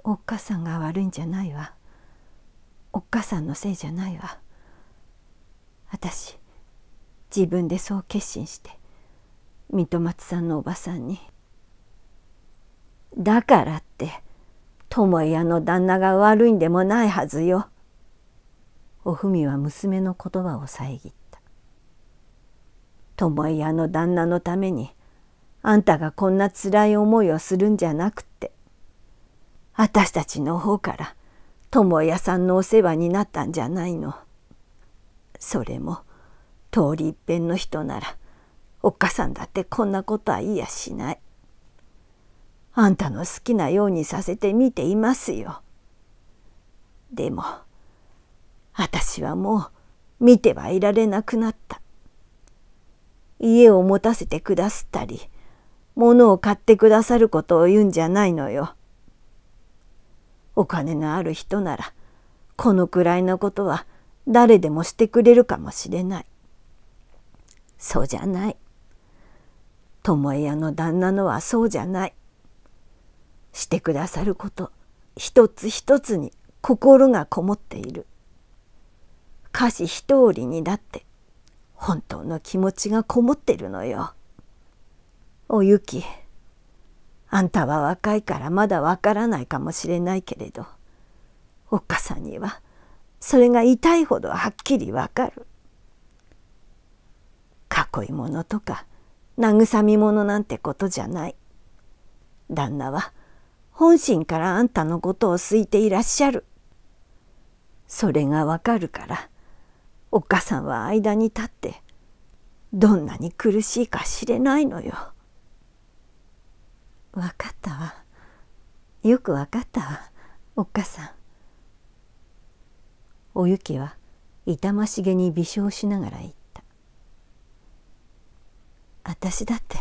Speaker 1: おっかさんが悪いんじゃないわおっかさんのせいじゃないわ私自分でそう決心して水戸松さんのおばさんに「だからって」智也の旦那が悪いんでもないはずよ。おふみは娘の言葉を遮った。智也の旦那のためにあんたがこんなつらい思いをするんじゃなくって私たちの方から智也さんのお世話になったんじゃないの。それも通り一遍の人ならおっかさんだってこんなことは言いやしない。あんたの好きなようにさせてみていますよ。でも私はもう見てはいられなくなった。家を持たせてくだすったり物を買ってくださることを言うんじゃないのよ。お金のある人ならこのくらいのことは誰でもしてくれるかもしれない。そうじゃない。巴屋の旦那のはそうじゃない。してくださること一つ一つに心がこもっている歌詞一人にだって本当の気持ちがこもってるのよおゆきあんたは若いからまだわからないかもしれないけれどおっかさんにはそれが痛いほどはっきりわかる囲い物とか慰み物なんてことじゃない旦那は本心からあんたのことを好いていらっしゃる。それがわかるからおっかさんは間に立ってどんなに苦しいか知れないのよ。分かったわよく分かったわおっかさん。おゆきは痛ましげに微笑しながら言った。私だって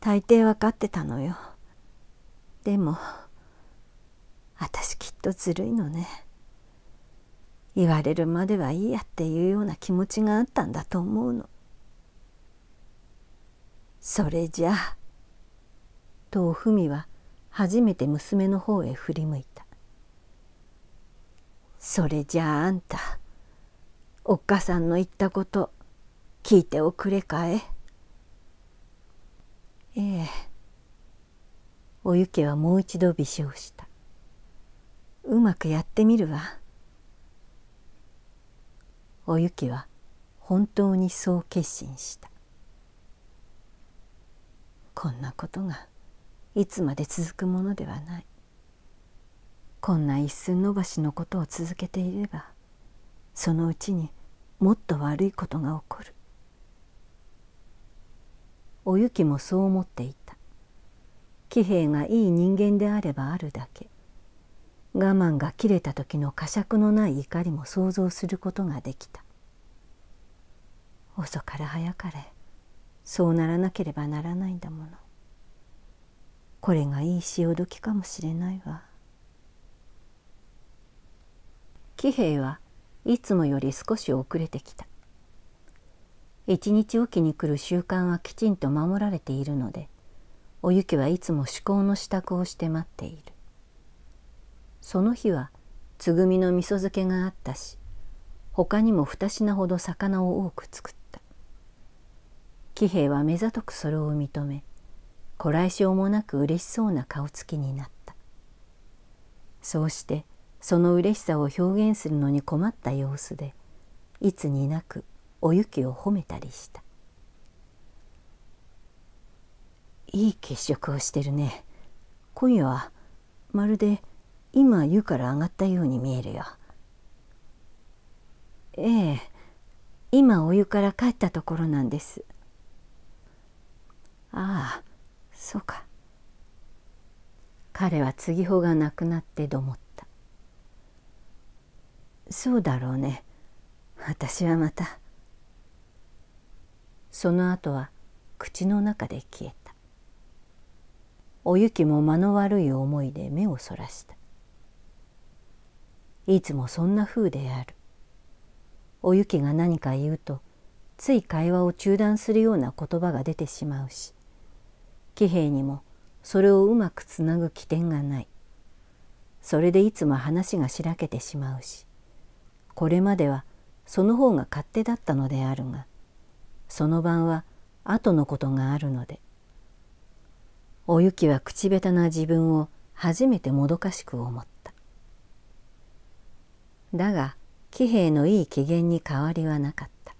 Speaker 1: 大抵分かってたのよ。でも私きっとずるいのね言われるまではいいやっていうような気持ちがあったんだと思うのそれじゃあとふみは初めて娘の方へ振り向いたそれじゃああんたおっかさんの言ったこと聞いておくれかえええおゆきはもう一度微笑したうまくやってみるわおゆきは本当にそう決心したこんなことがいつまで続くものではないこんな一寸伸ばしのことを続けていればそのうちにもっと悪いことが起こるおゆきもそう思っていた騎兵がいい人間であればあるだけ我慢が切れた時の呵責のない怒りも想像することができた遅かれ早かれそうならなければならないんだものこれがいい潮時かもしれないわ騎兵はいつもより少し遅れてきた一日おきに来る習慣はきちんと守られているのでおゆきはいつも趣向の支度をして待っているその日はつぐみの味噌漬けがあったし他にも2品ほど魚を多く作った喜兵衛は目ざとくそれを認めこらえしょうもなく嬉しそうな顔つきになったそうしてその嬉しさを表現するのに困った様子でいつになくおゆきを褒めたりしたいい血色をしてるね今夜はまるで今湯から上がったように見えるよええ今お湯から帰ったところなんですああそうか彼は継ぎ穂がなくなってどもったそうだろうね私はまたその後は口の中で消えたおゆきも間の悪い思いで目をそらしたいつもそんな風であるおゆきが何か言うとつい会話を中断するような言葉が出てしまうし騎兵にもそれをうまくつなぐ起点がないそれでいつも話がしらけてしまうしこれまではその方が勝手だったのであるがその晩は後のことがあるのでおゆきは口下手な自分を初めてもどかしく思っただが喜兵衛のいい機嫌に変わりはなかった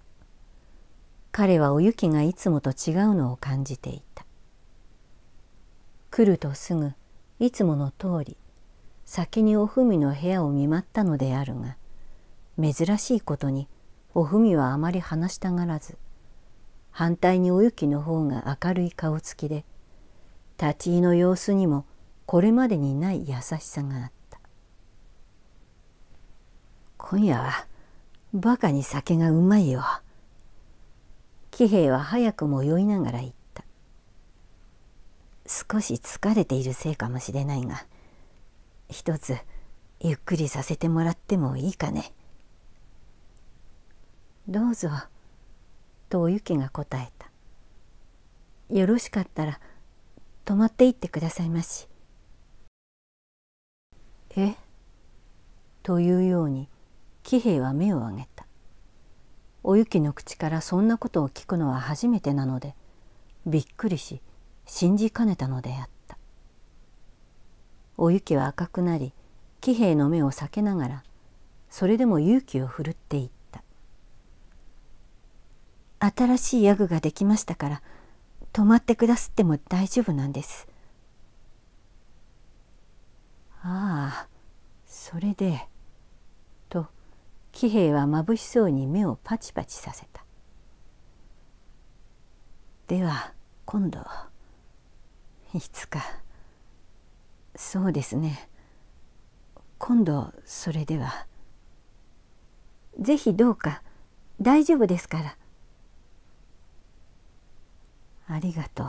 Speaker 1: 彼はおゆきがいつもと違うのを感じていた来るとすぐいつもの通り先におふみの部屋を見舞ったのであるが珍しいことにおふみはあまり話したがらず反対におゆきの方が明るい顔つきで立ち居の様子にもこれまでにない優しさがあった今夜はバカに酒がうまいよ喜兵衛は早くも酔いながら言った少し疲れているせいかもしれないが一つゆっくりさせてもらってもいいかねどうぞとおゆきが答えたよろしかったら「泊まっていってくださいまし。えというように喜兵衛は目を上げた。おゆきの口からそんなことを聞くのは初めてなのでびっくりし信じかねたのであったおゆきは赤くなり喜兵衛の目を避けながらそれでも勇気を振るっていった「新しいヤグができましたから泊まってくだすっても大丈夫なんですああそれでと喜兵衛はまぶしそうに目をパチパチさせたでは今度いつかそうですね今度それでは是非どうか大丈夫ですからありがとう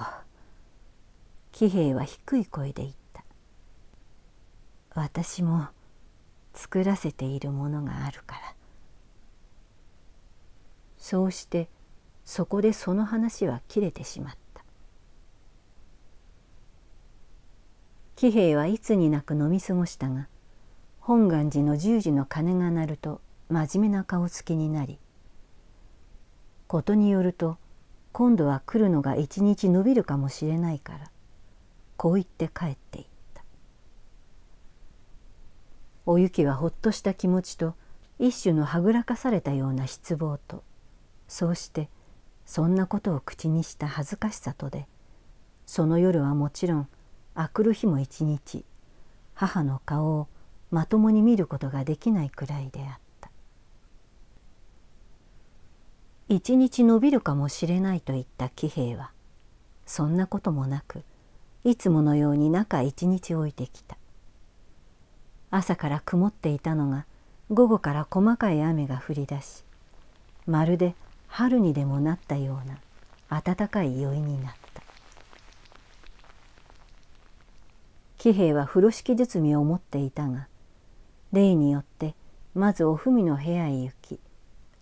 Speaker 1: 喜兵衛は低い声で言った私も作らせているものがあるからそうしてそこでその話は切れてしまった喜兵衛はいつになく飲み過ごしたが本願寺の十時の鐘が鳴ると真面目な顔つきになりことによると今度は来るのが一日延びるかもしれないからこう言って帰っていったおゆきはほっとした気持ちと一種のはぐらかされたような失望とそうしてそんなことを口にした恥ずかしさとでその夜はもちろんあくる日も一日母の顔をまともに見ることができないくらいであった。一日延びるかもしれないと言った喜兵衛はそんなこともなくいつものように中一日置いてきた朝から曇っていたのが午後から細かい雨が降り出しまるで春にでもなったような暖かい酔いになった喜兵衛は風呂敷包みを持っていたが例によってまずおふみの部屋へ行き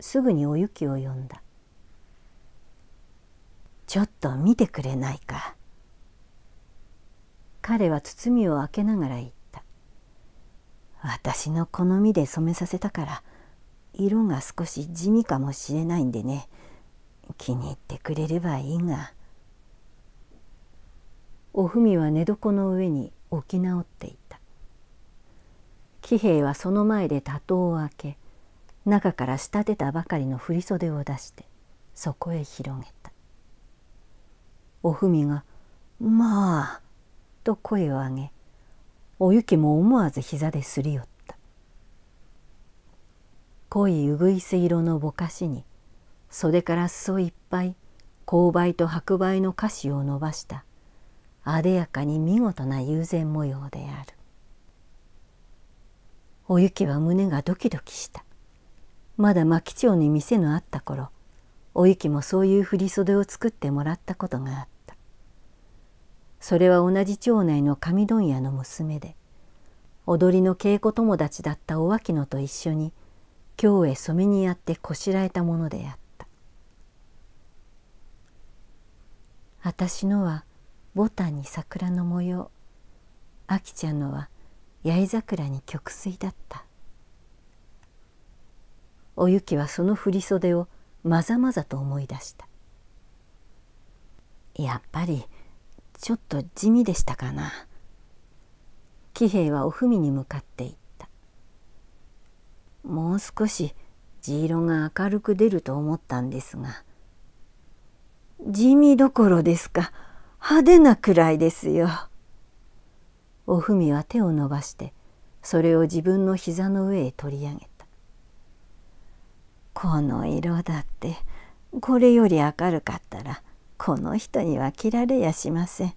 Speaker 1: すぐにお雪を呼んだ「ちょっと見てくれないか」彼は包みを開けながら言った「私の好みで染めさせたから色が少し地味かもしれないんでね気に入ってくれればいいが」おふみは寝床の上に起き直っていた喜兵衛はその前で多頭を開け中から仕立てたばかりの振袖を出してそこへ広げたおふみが「まあ」と声を上げおゆきも思わず膝ですり寄った濃いうぐいす色のぼかしに袖から裾いっぱい紅梅と白梅の菓子を伸ばしたあでやかに見事な友禅模様であるおゆきは胸がドキドキしたまだ牧町に店のあった頃おゆきもそういう振袖を作ってもらったことがあったそれは同じ町内の紙問屋の娘で踊りの稽古友達だったお脇野と一緒に京へ染めにやってこしらえたものであった私のは牡丹に桜の模様秋ちゃんのは八重桜に曲水だったおゆきはその振り袖をまざまざと思い出したやっぱりちょっと地味でしたかな喜兵衛はおふみに向かっていったもう少し地色が明るく出ると思ったんですが地味どころですか派手なくらいですよおふみは手を伸ばしてそれを自分の膝の上へ取り上げたこの色だってこれより明るかったらこの人には着られやしません。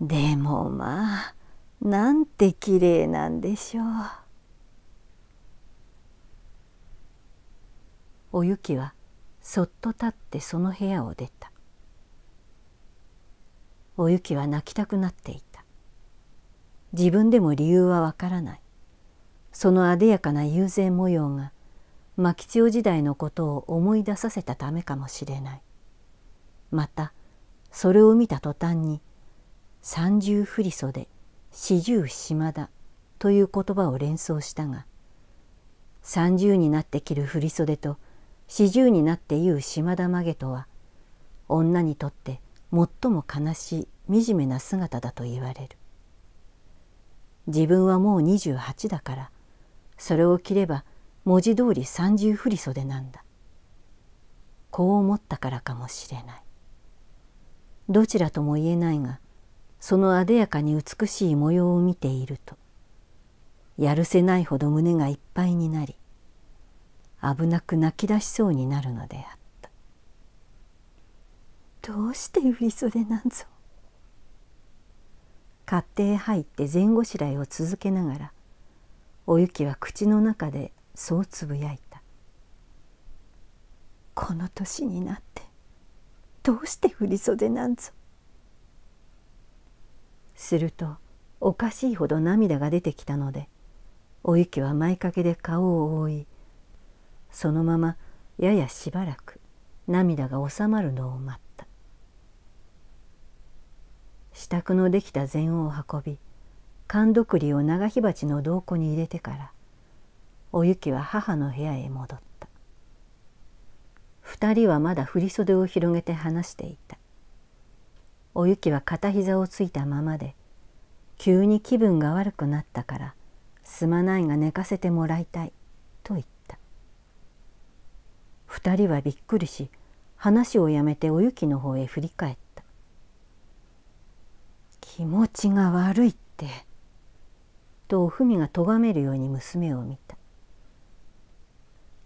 Speaker 1: でもまあなんて綺麗なんでしょう。おゆきはそっと立ってその部屋を出た。おゆきは泣きたくなっていた。自分でも理由はわからない。そのあでやかな遊禅模様が牧千時代のことを思い出させたためかもしれないまたそれを見た途端に「三重振袖四十島田」という言葉を連想したが三十になって着る振袖と四十になって言う島田曲げとは女にとって最も悲しい惨めな姿だと言われる自分はもう28だからそれを着れば文字通り三十振袖なんだこう思ったからかもしれないどちらとも言えないがそのあでやかに美しい模様を見ているとやるせないほど胸がいっぱいになり危なく泣き出しそうになるのであったどうして振り袖なんぞ勝手へ入って前後しらいを続けながらおゆきは口の中でそうつぶやいたこの年になってどうして振袖なんぞするとおかしいほど涙が出てきたのでおゆきは前掛けで顔を覆いそのままややしばらく涙が収まるのを待った支度のできた膳を運び寒毒りを長火鉢の銅庫に入れてからおゆきは母の部屋へ戻った二人はまだ振袖を広げて話していたおゆきは片膝をついたままで急に気分が悪くなったからすまないが寝かせてもらいたいと言った二人はびっくりし話をやめておゆきの方へ振り返った気持ちが悪いってとおふみがとがめるように娘を見た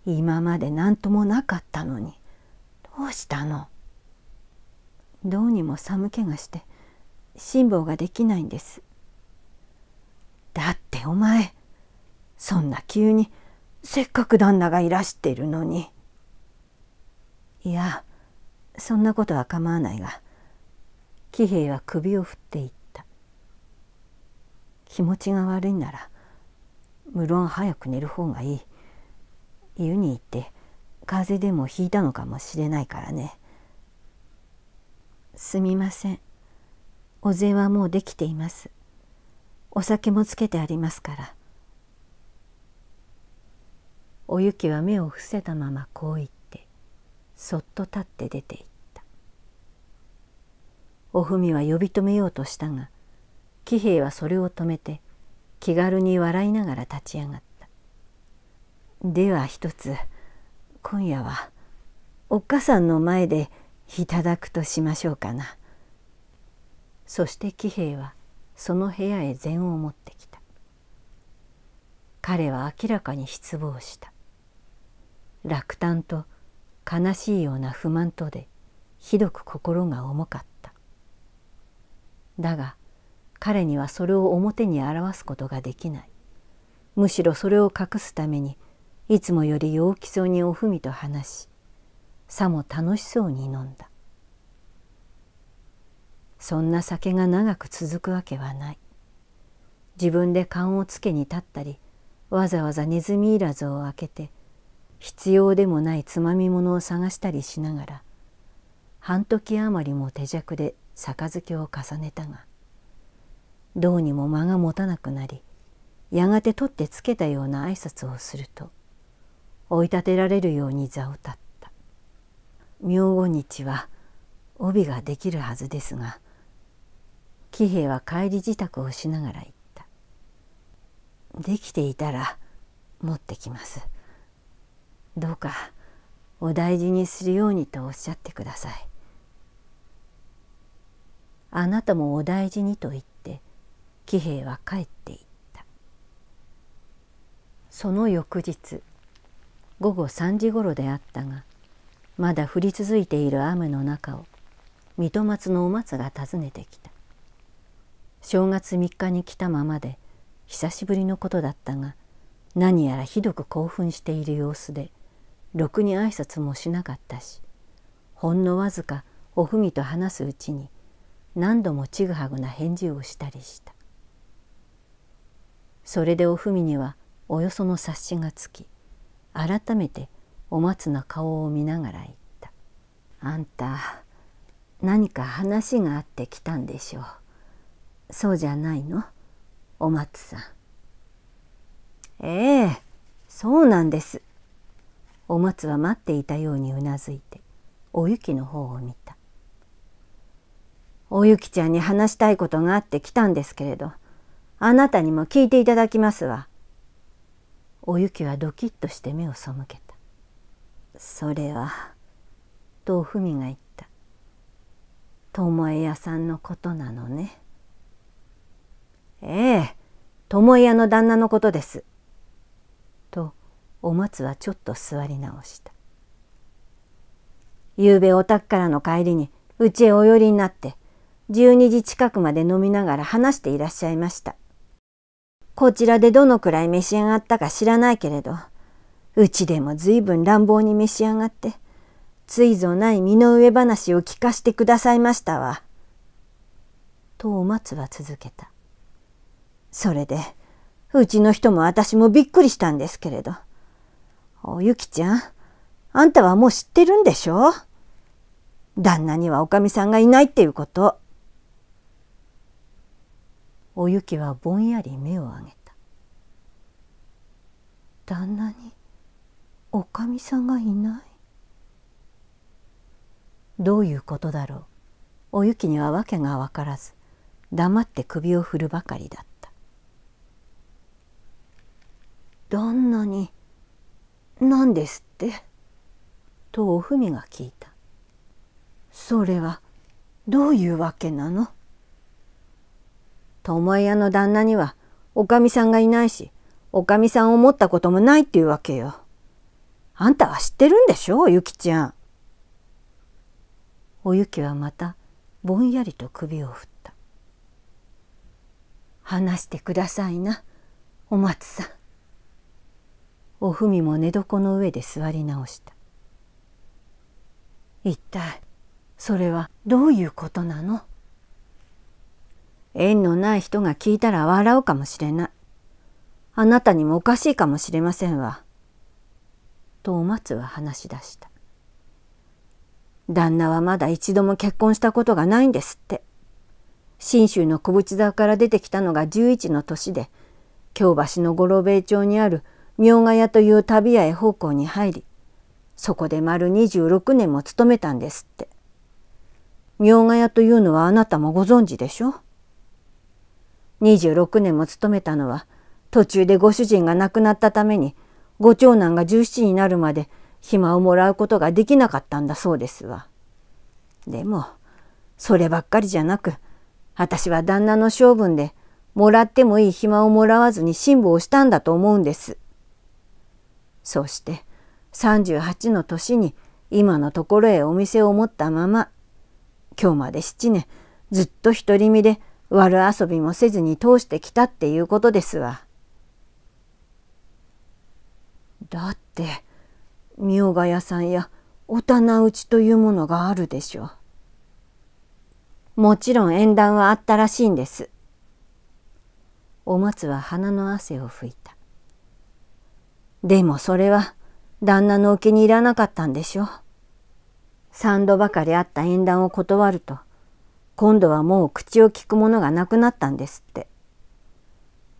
Speaker 1: 今まで何ともなかったのにどうしたのどうにも寒気がして辛抱ができないんですだってお前そんな急にせっかく旦那がいらしてるのにいやそんなことは構わないが喜兵衛は首を振っていった気持ちが悪いなら無論早く寝る方がいい湯に行って風邪でもひいたのかもしれないからねすみませんお膳はもうできていますお酒もつけてありますからおゆきは目を伏せたままこう言ってそっと立って出て行ったおふみは呼び止めようとしたが喜兵衛はそれを止めて気軽に笑いながら立ち上がったでは一つ今夜はおっかさんの前でいただくとしましょうかな」そして喜兵衛はその部屋へ禅を持ってきた彼は明らかに失望した落胆と悲しいような不満とでひどく心が重かっただが彼にはそれを表に表すことができないむしろそれを隠すためにいつもより陽気そうにおふみと話しさも楽しそうに飲んだそんな酒が長く続くわけはない自分で勘をつけに立ったりわざわざネズミいらずを開けて必要でもないつまみ物を探したりしながら半時余りも手酌で杯を重ねたがどうにも間が持たなくなりやがて取ってつけたような挨拶をすると追い立てられるように座を立った明後日は帯ができるはずですが喜兵衛は帰り自宅をしながら言った「できていたら持ってきます」「どうかお大事にするように」とおっしゃってください。あなたもお大事にと言って喜兵衛は帰っていったその翌日午後3時ごろであったがまだ降り続いている雨の中を水戸松のお松が訪ねてきた正月3日に来たままで久しぶりのことだったが何やらひどく興奮している様子でろくに挨拶もしなかったしほんのわずかおふみと話すうちに何度もちぐはぐな返事をしたりしたそれでおふみにはおよその察しがつき改めてお松の顔を見ながら言った「あんた何か話があって来たんでしょうそうじゃないのお松さん」「ええそうなんです」お松は待っていたようにうなずいておゆきの方を見た「おゆきちゃんに話したいことがあって来たんですけれどあなたにも聞いていただきますわ」おゆきはドキッとして目を背けたそれはとふみが言った巴屋さんのことなのねええ巴屋の旦那のことですとお松はちょっと座り直したゆうべお宅からの帰りにうちへお寄りになって12時近くまで飲みながら話していらっしゃいましたこちらでどのくらい召し上がったか知らないけれどうちでも随分乱暴に召し上がってついぞない身の上話を聞かしてくださいましたわ」とお松は続けたそれでうちの人も私もびっくりしたんですけれど「おゆきちゃんあんたはもう知ってるんでしょ旦那にはおかみさんがいないっていうこと」。おゆきはぼんやり目を上げた旦那におかみさんがいないどういうことだろうおゆきには訳が分からず黙って首を振るばかりだった旦那に何ですってとおふみが聞いたそれはどういうわけなの巴屋の旦那にはおかみさんがいないしおかみさんを持ったこともないっていうわけよ。あんたは知ってるんでしょゆきちゃん。おゆきはまたぼんやりと首を振った。話してくださいなお松さん。おふみも寝床の上で座り直した。一体それはどういうことなの縁のない人が聞いたら笑うかもしれない。あなたにもおかしいかもしれませんわ。とお松は話し出した。旦那はまだ一度も結婚したことがないんですって。信州の小淵沢から出てきたのが11の年で、京橋の五郎兵衛町にある明賀屋という旅屋へ奉公に入り、そこで丸26年も勤めたんですって。明賀屋というのはあなたもご存知でしょ26年も勤めたのは途中でご主人が亡くなったためにご長男が17になるまで暇をもらうことができなかったんだそうですわ。でもそればっかりじゃなく私は旦那の性分でもらってもいい暇をもらわずに辛抱したんだと思うんです。そして38の年に今のところへお店を持ったまま今日まで7年ずっと独り身で悪遊びもせずに通してきたっていうことですわ。だって明賀屋さんやお棚打ちというものがあるでしょう。もちろん縁談はあったらしいんです。お松は鼻の汗を拭いた。でもそれは旦那のお気に入らなかったんでしょう。三度ばかりあった縁談を断ると今度はもう口を聞くものがなくなったんですって。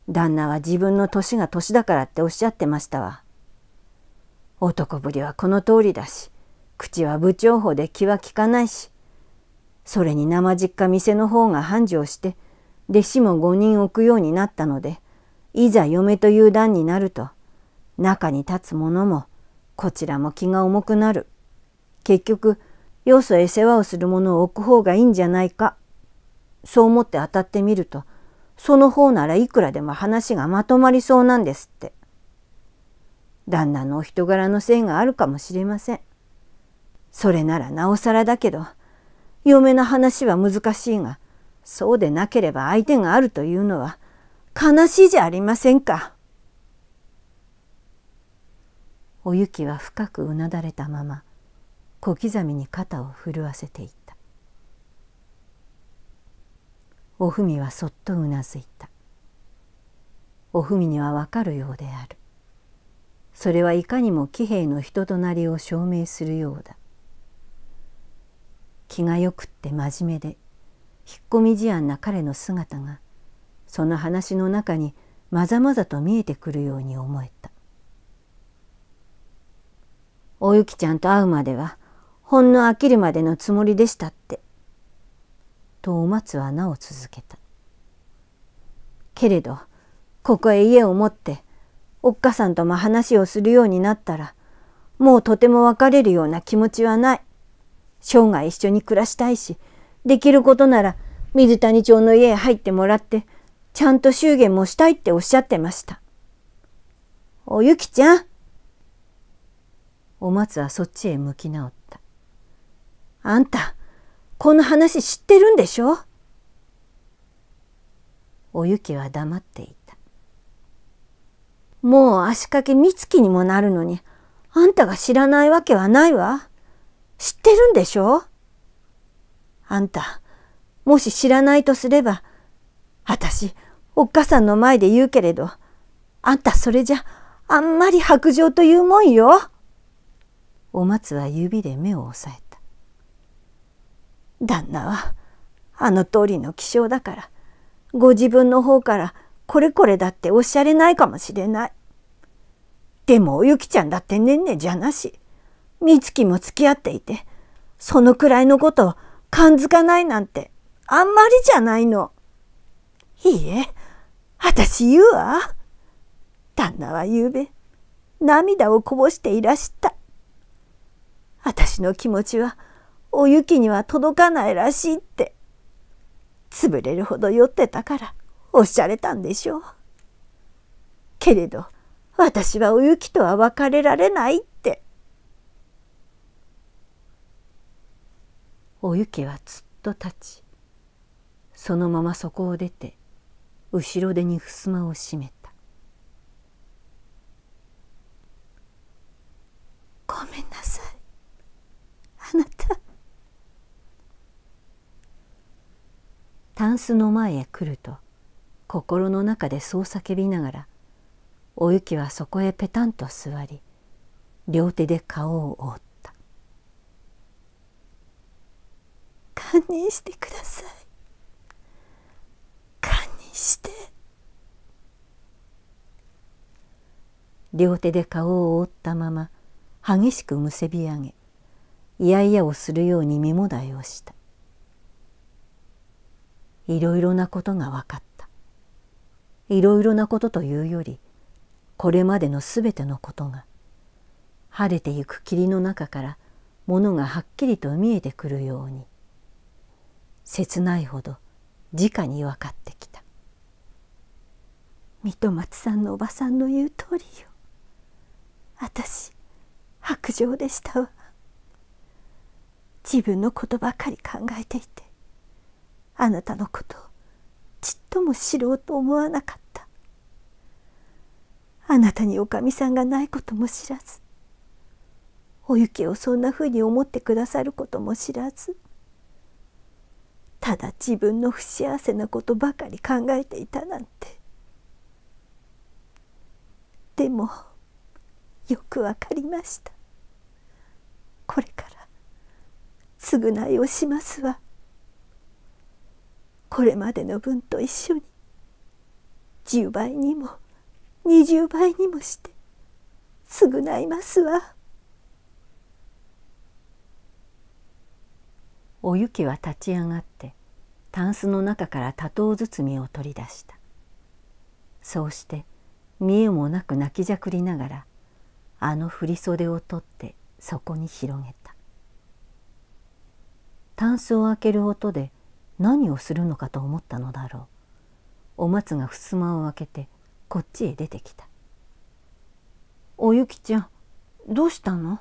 Speaker 1: 旦那は自分の年が年だからっておっしゃってましたわ。男ぶりはこの通りだし、口は部長法で気は利かないし、それに生実家店の方が繁盛して、弟子も5人置くようになったので、いざ嫁という段になると、中に立つ者も、こちらも気が重くなる。結局、要素へ世話をするものを置く方がいいんじゃないかそう思って当たってみるとその方ならいくらでも話がまとまりそうなんですって旦那のお人柄のせいがあるかもしれませんそれならなおさらだけど嫁の話は難しいがそうでなければ相手があるというのは悲しいじゃありませんかおゆきは深くうなだれたまま小刻みに肩を震わせていたおふみはそっとうなずいたおふみにはわかるようであるそれはいかにも喜兵衛の人となりを証明するようだ気がよくって真面目で引っ込み思案な彼の姿がその話の中にまざまざと見えてくるように思えたおゆきちゃんと会うまではほんの飽きるまでのつもりでしたって。とお松はなお続けた。けれどここへ家を持っておっかさんとも話をするようになったらもうとても別れるような気持ちはない。生涯一緒に暮らしたいしできることなら水谷町の家へ入ってもらってちゃんと祝言もしたいっておっしゃってました。おゆきちゃんお松はそっちへ向き直っあんた、この話知ってるんでしょおゆきは黙っていた。もう足掛けみ月にもなるのに、あんたが知らないわけはないわ。知ってるんでしょあんた、もし知らないとすれば、あたし、おっかさんの前で言うけれど、あんたそれじゃ、あんまり白状というもんよ。お松は指で目を押さえた。旦那はあの通りの気性だからご自分の方からこれこれだっておっしゃれないかもしれない。でもおゆきちゃんだってねんねじゃなし美月も付き合っていてそのくらいのことを感づかないなんてあんまりじゃないの。いいえ私言うわ。旦那はゆうべ涙をこぼしていらした。私の気持ちはおゆきには届かないらしいって潰れるほど酔ってたからおっしゃれたんでしょうけれど私はおゆきとは別れられないっておゆきはつっと立ちそのままそこを出て後ろ手に襖を閉めた「ごめんなさいあなた」。タンスの前へ来ると心の中でそう叫びながらおゆきはそこへペタンと座り両手で顔を覆った「堪忍してください堪忍して」両手で顔を覆ったまま激しくむせび上げいやいやをするように身もだえをしたいろいろなことが分かったいろいろなことというよりこれまでのすべてのことが晴れてゆく霧の中からものがはっきりと見えてくるように切ないほど直に分かってきた水戸松さんのおばさんの言う通りよ私白状でしたわ自分のことばかり考えていてあなたのことをちっとも知ろうと思わなかったあなたにおかみさんがないことも知らずおゆきをそんなふうに思ってくださることも知らずただ自分の不幸せなことばかり考えていたなんてでもよくわかりましたこれから償いをしますわこれまでの分と一緒に10倍にも20倍にもして償いますわおゆきは立ち上がってタンスの中から多頭包みを取り出したそうして見えもなく泣きじゃくりながらあの振袖を取ってそこに広げたタンスを開ける音で何をするのかと思ったのだろうお松が襖を開けてこっちへ出てきた「おゆきちゃんどうしたの?」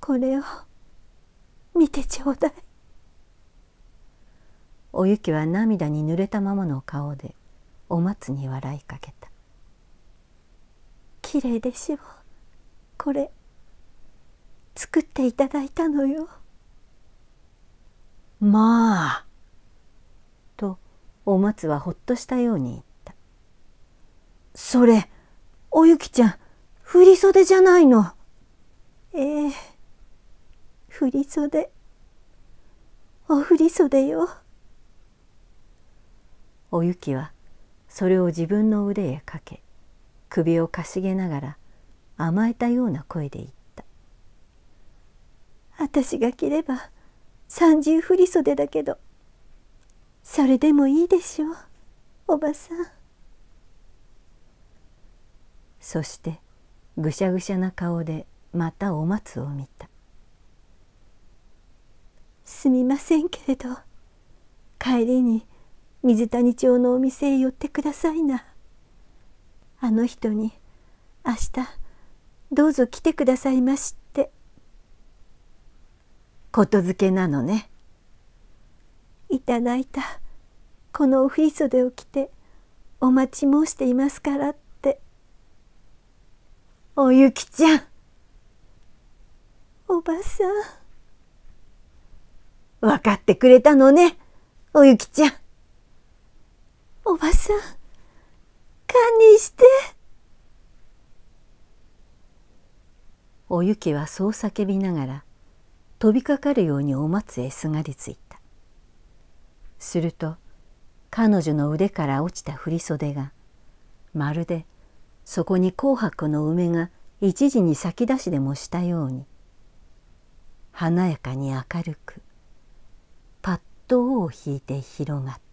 Speaker 1: これを見てちょうだいおゆきは涙に濡れたままの顔でお松に笑いかけた「きれいでしょこれ作っていただいたのよ」まあ。とお松はほっとしたように言った。それおゆきちゃん振袖じゃないの。ええ振袖お振袖よ。おゆきはそれを自分の腕へかけ首をかしげながら甘えたような声で言った「私が着れば三重振袖だけどそれでもいいでしょうおばさんそしてぐしゃぐしゃな顔でまたお松を見たすみませんけれど帰りに水谷町のお店へ寄ってくださいなあの人に明日どうぞ来てくださいましことづけなのねいただいたこのお振袖を着てお待ち申していますからっておゆきちゃんおばさん分かってくれたのねおゆきちゃんおばさん堪忍しておゆきはそう叫びながら飛びかかるようにお松へすがりついたすると彼女の腕から落ちた振袖がまるでそこに紅白の梅が一時に先出しでもしたように華やかに明るくパッと尾を引いて広がった。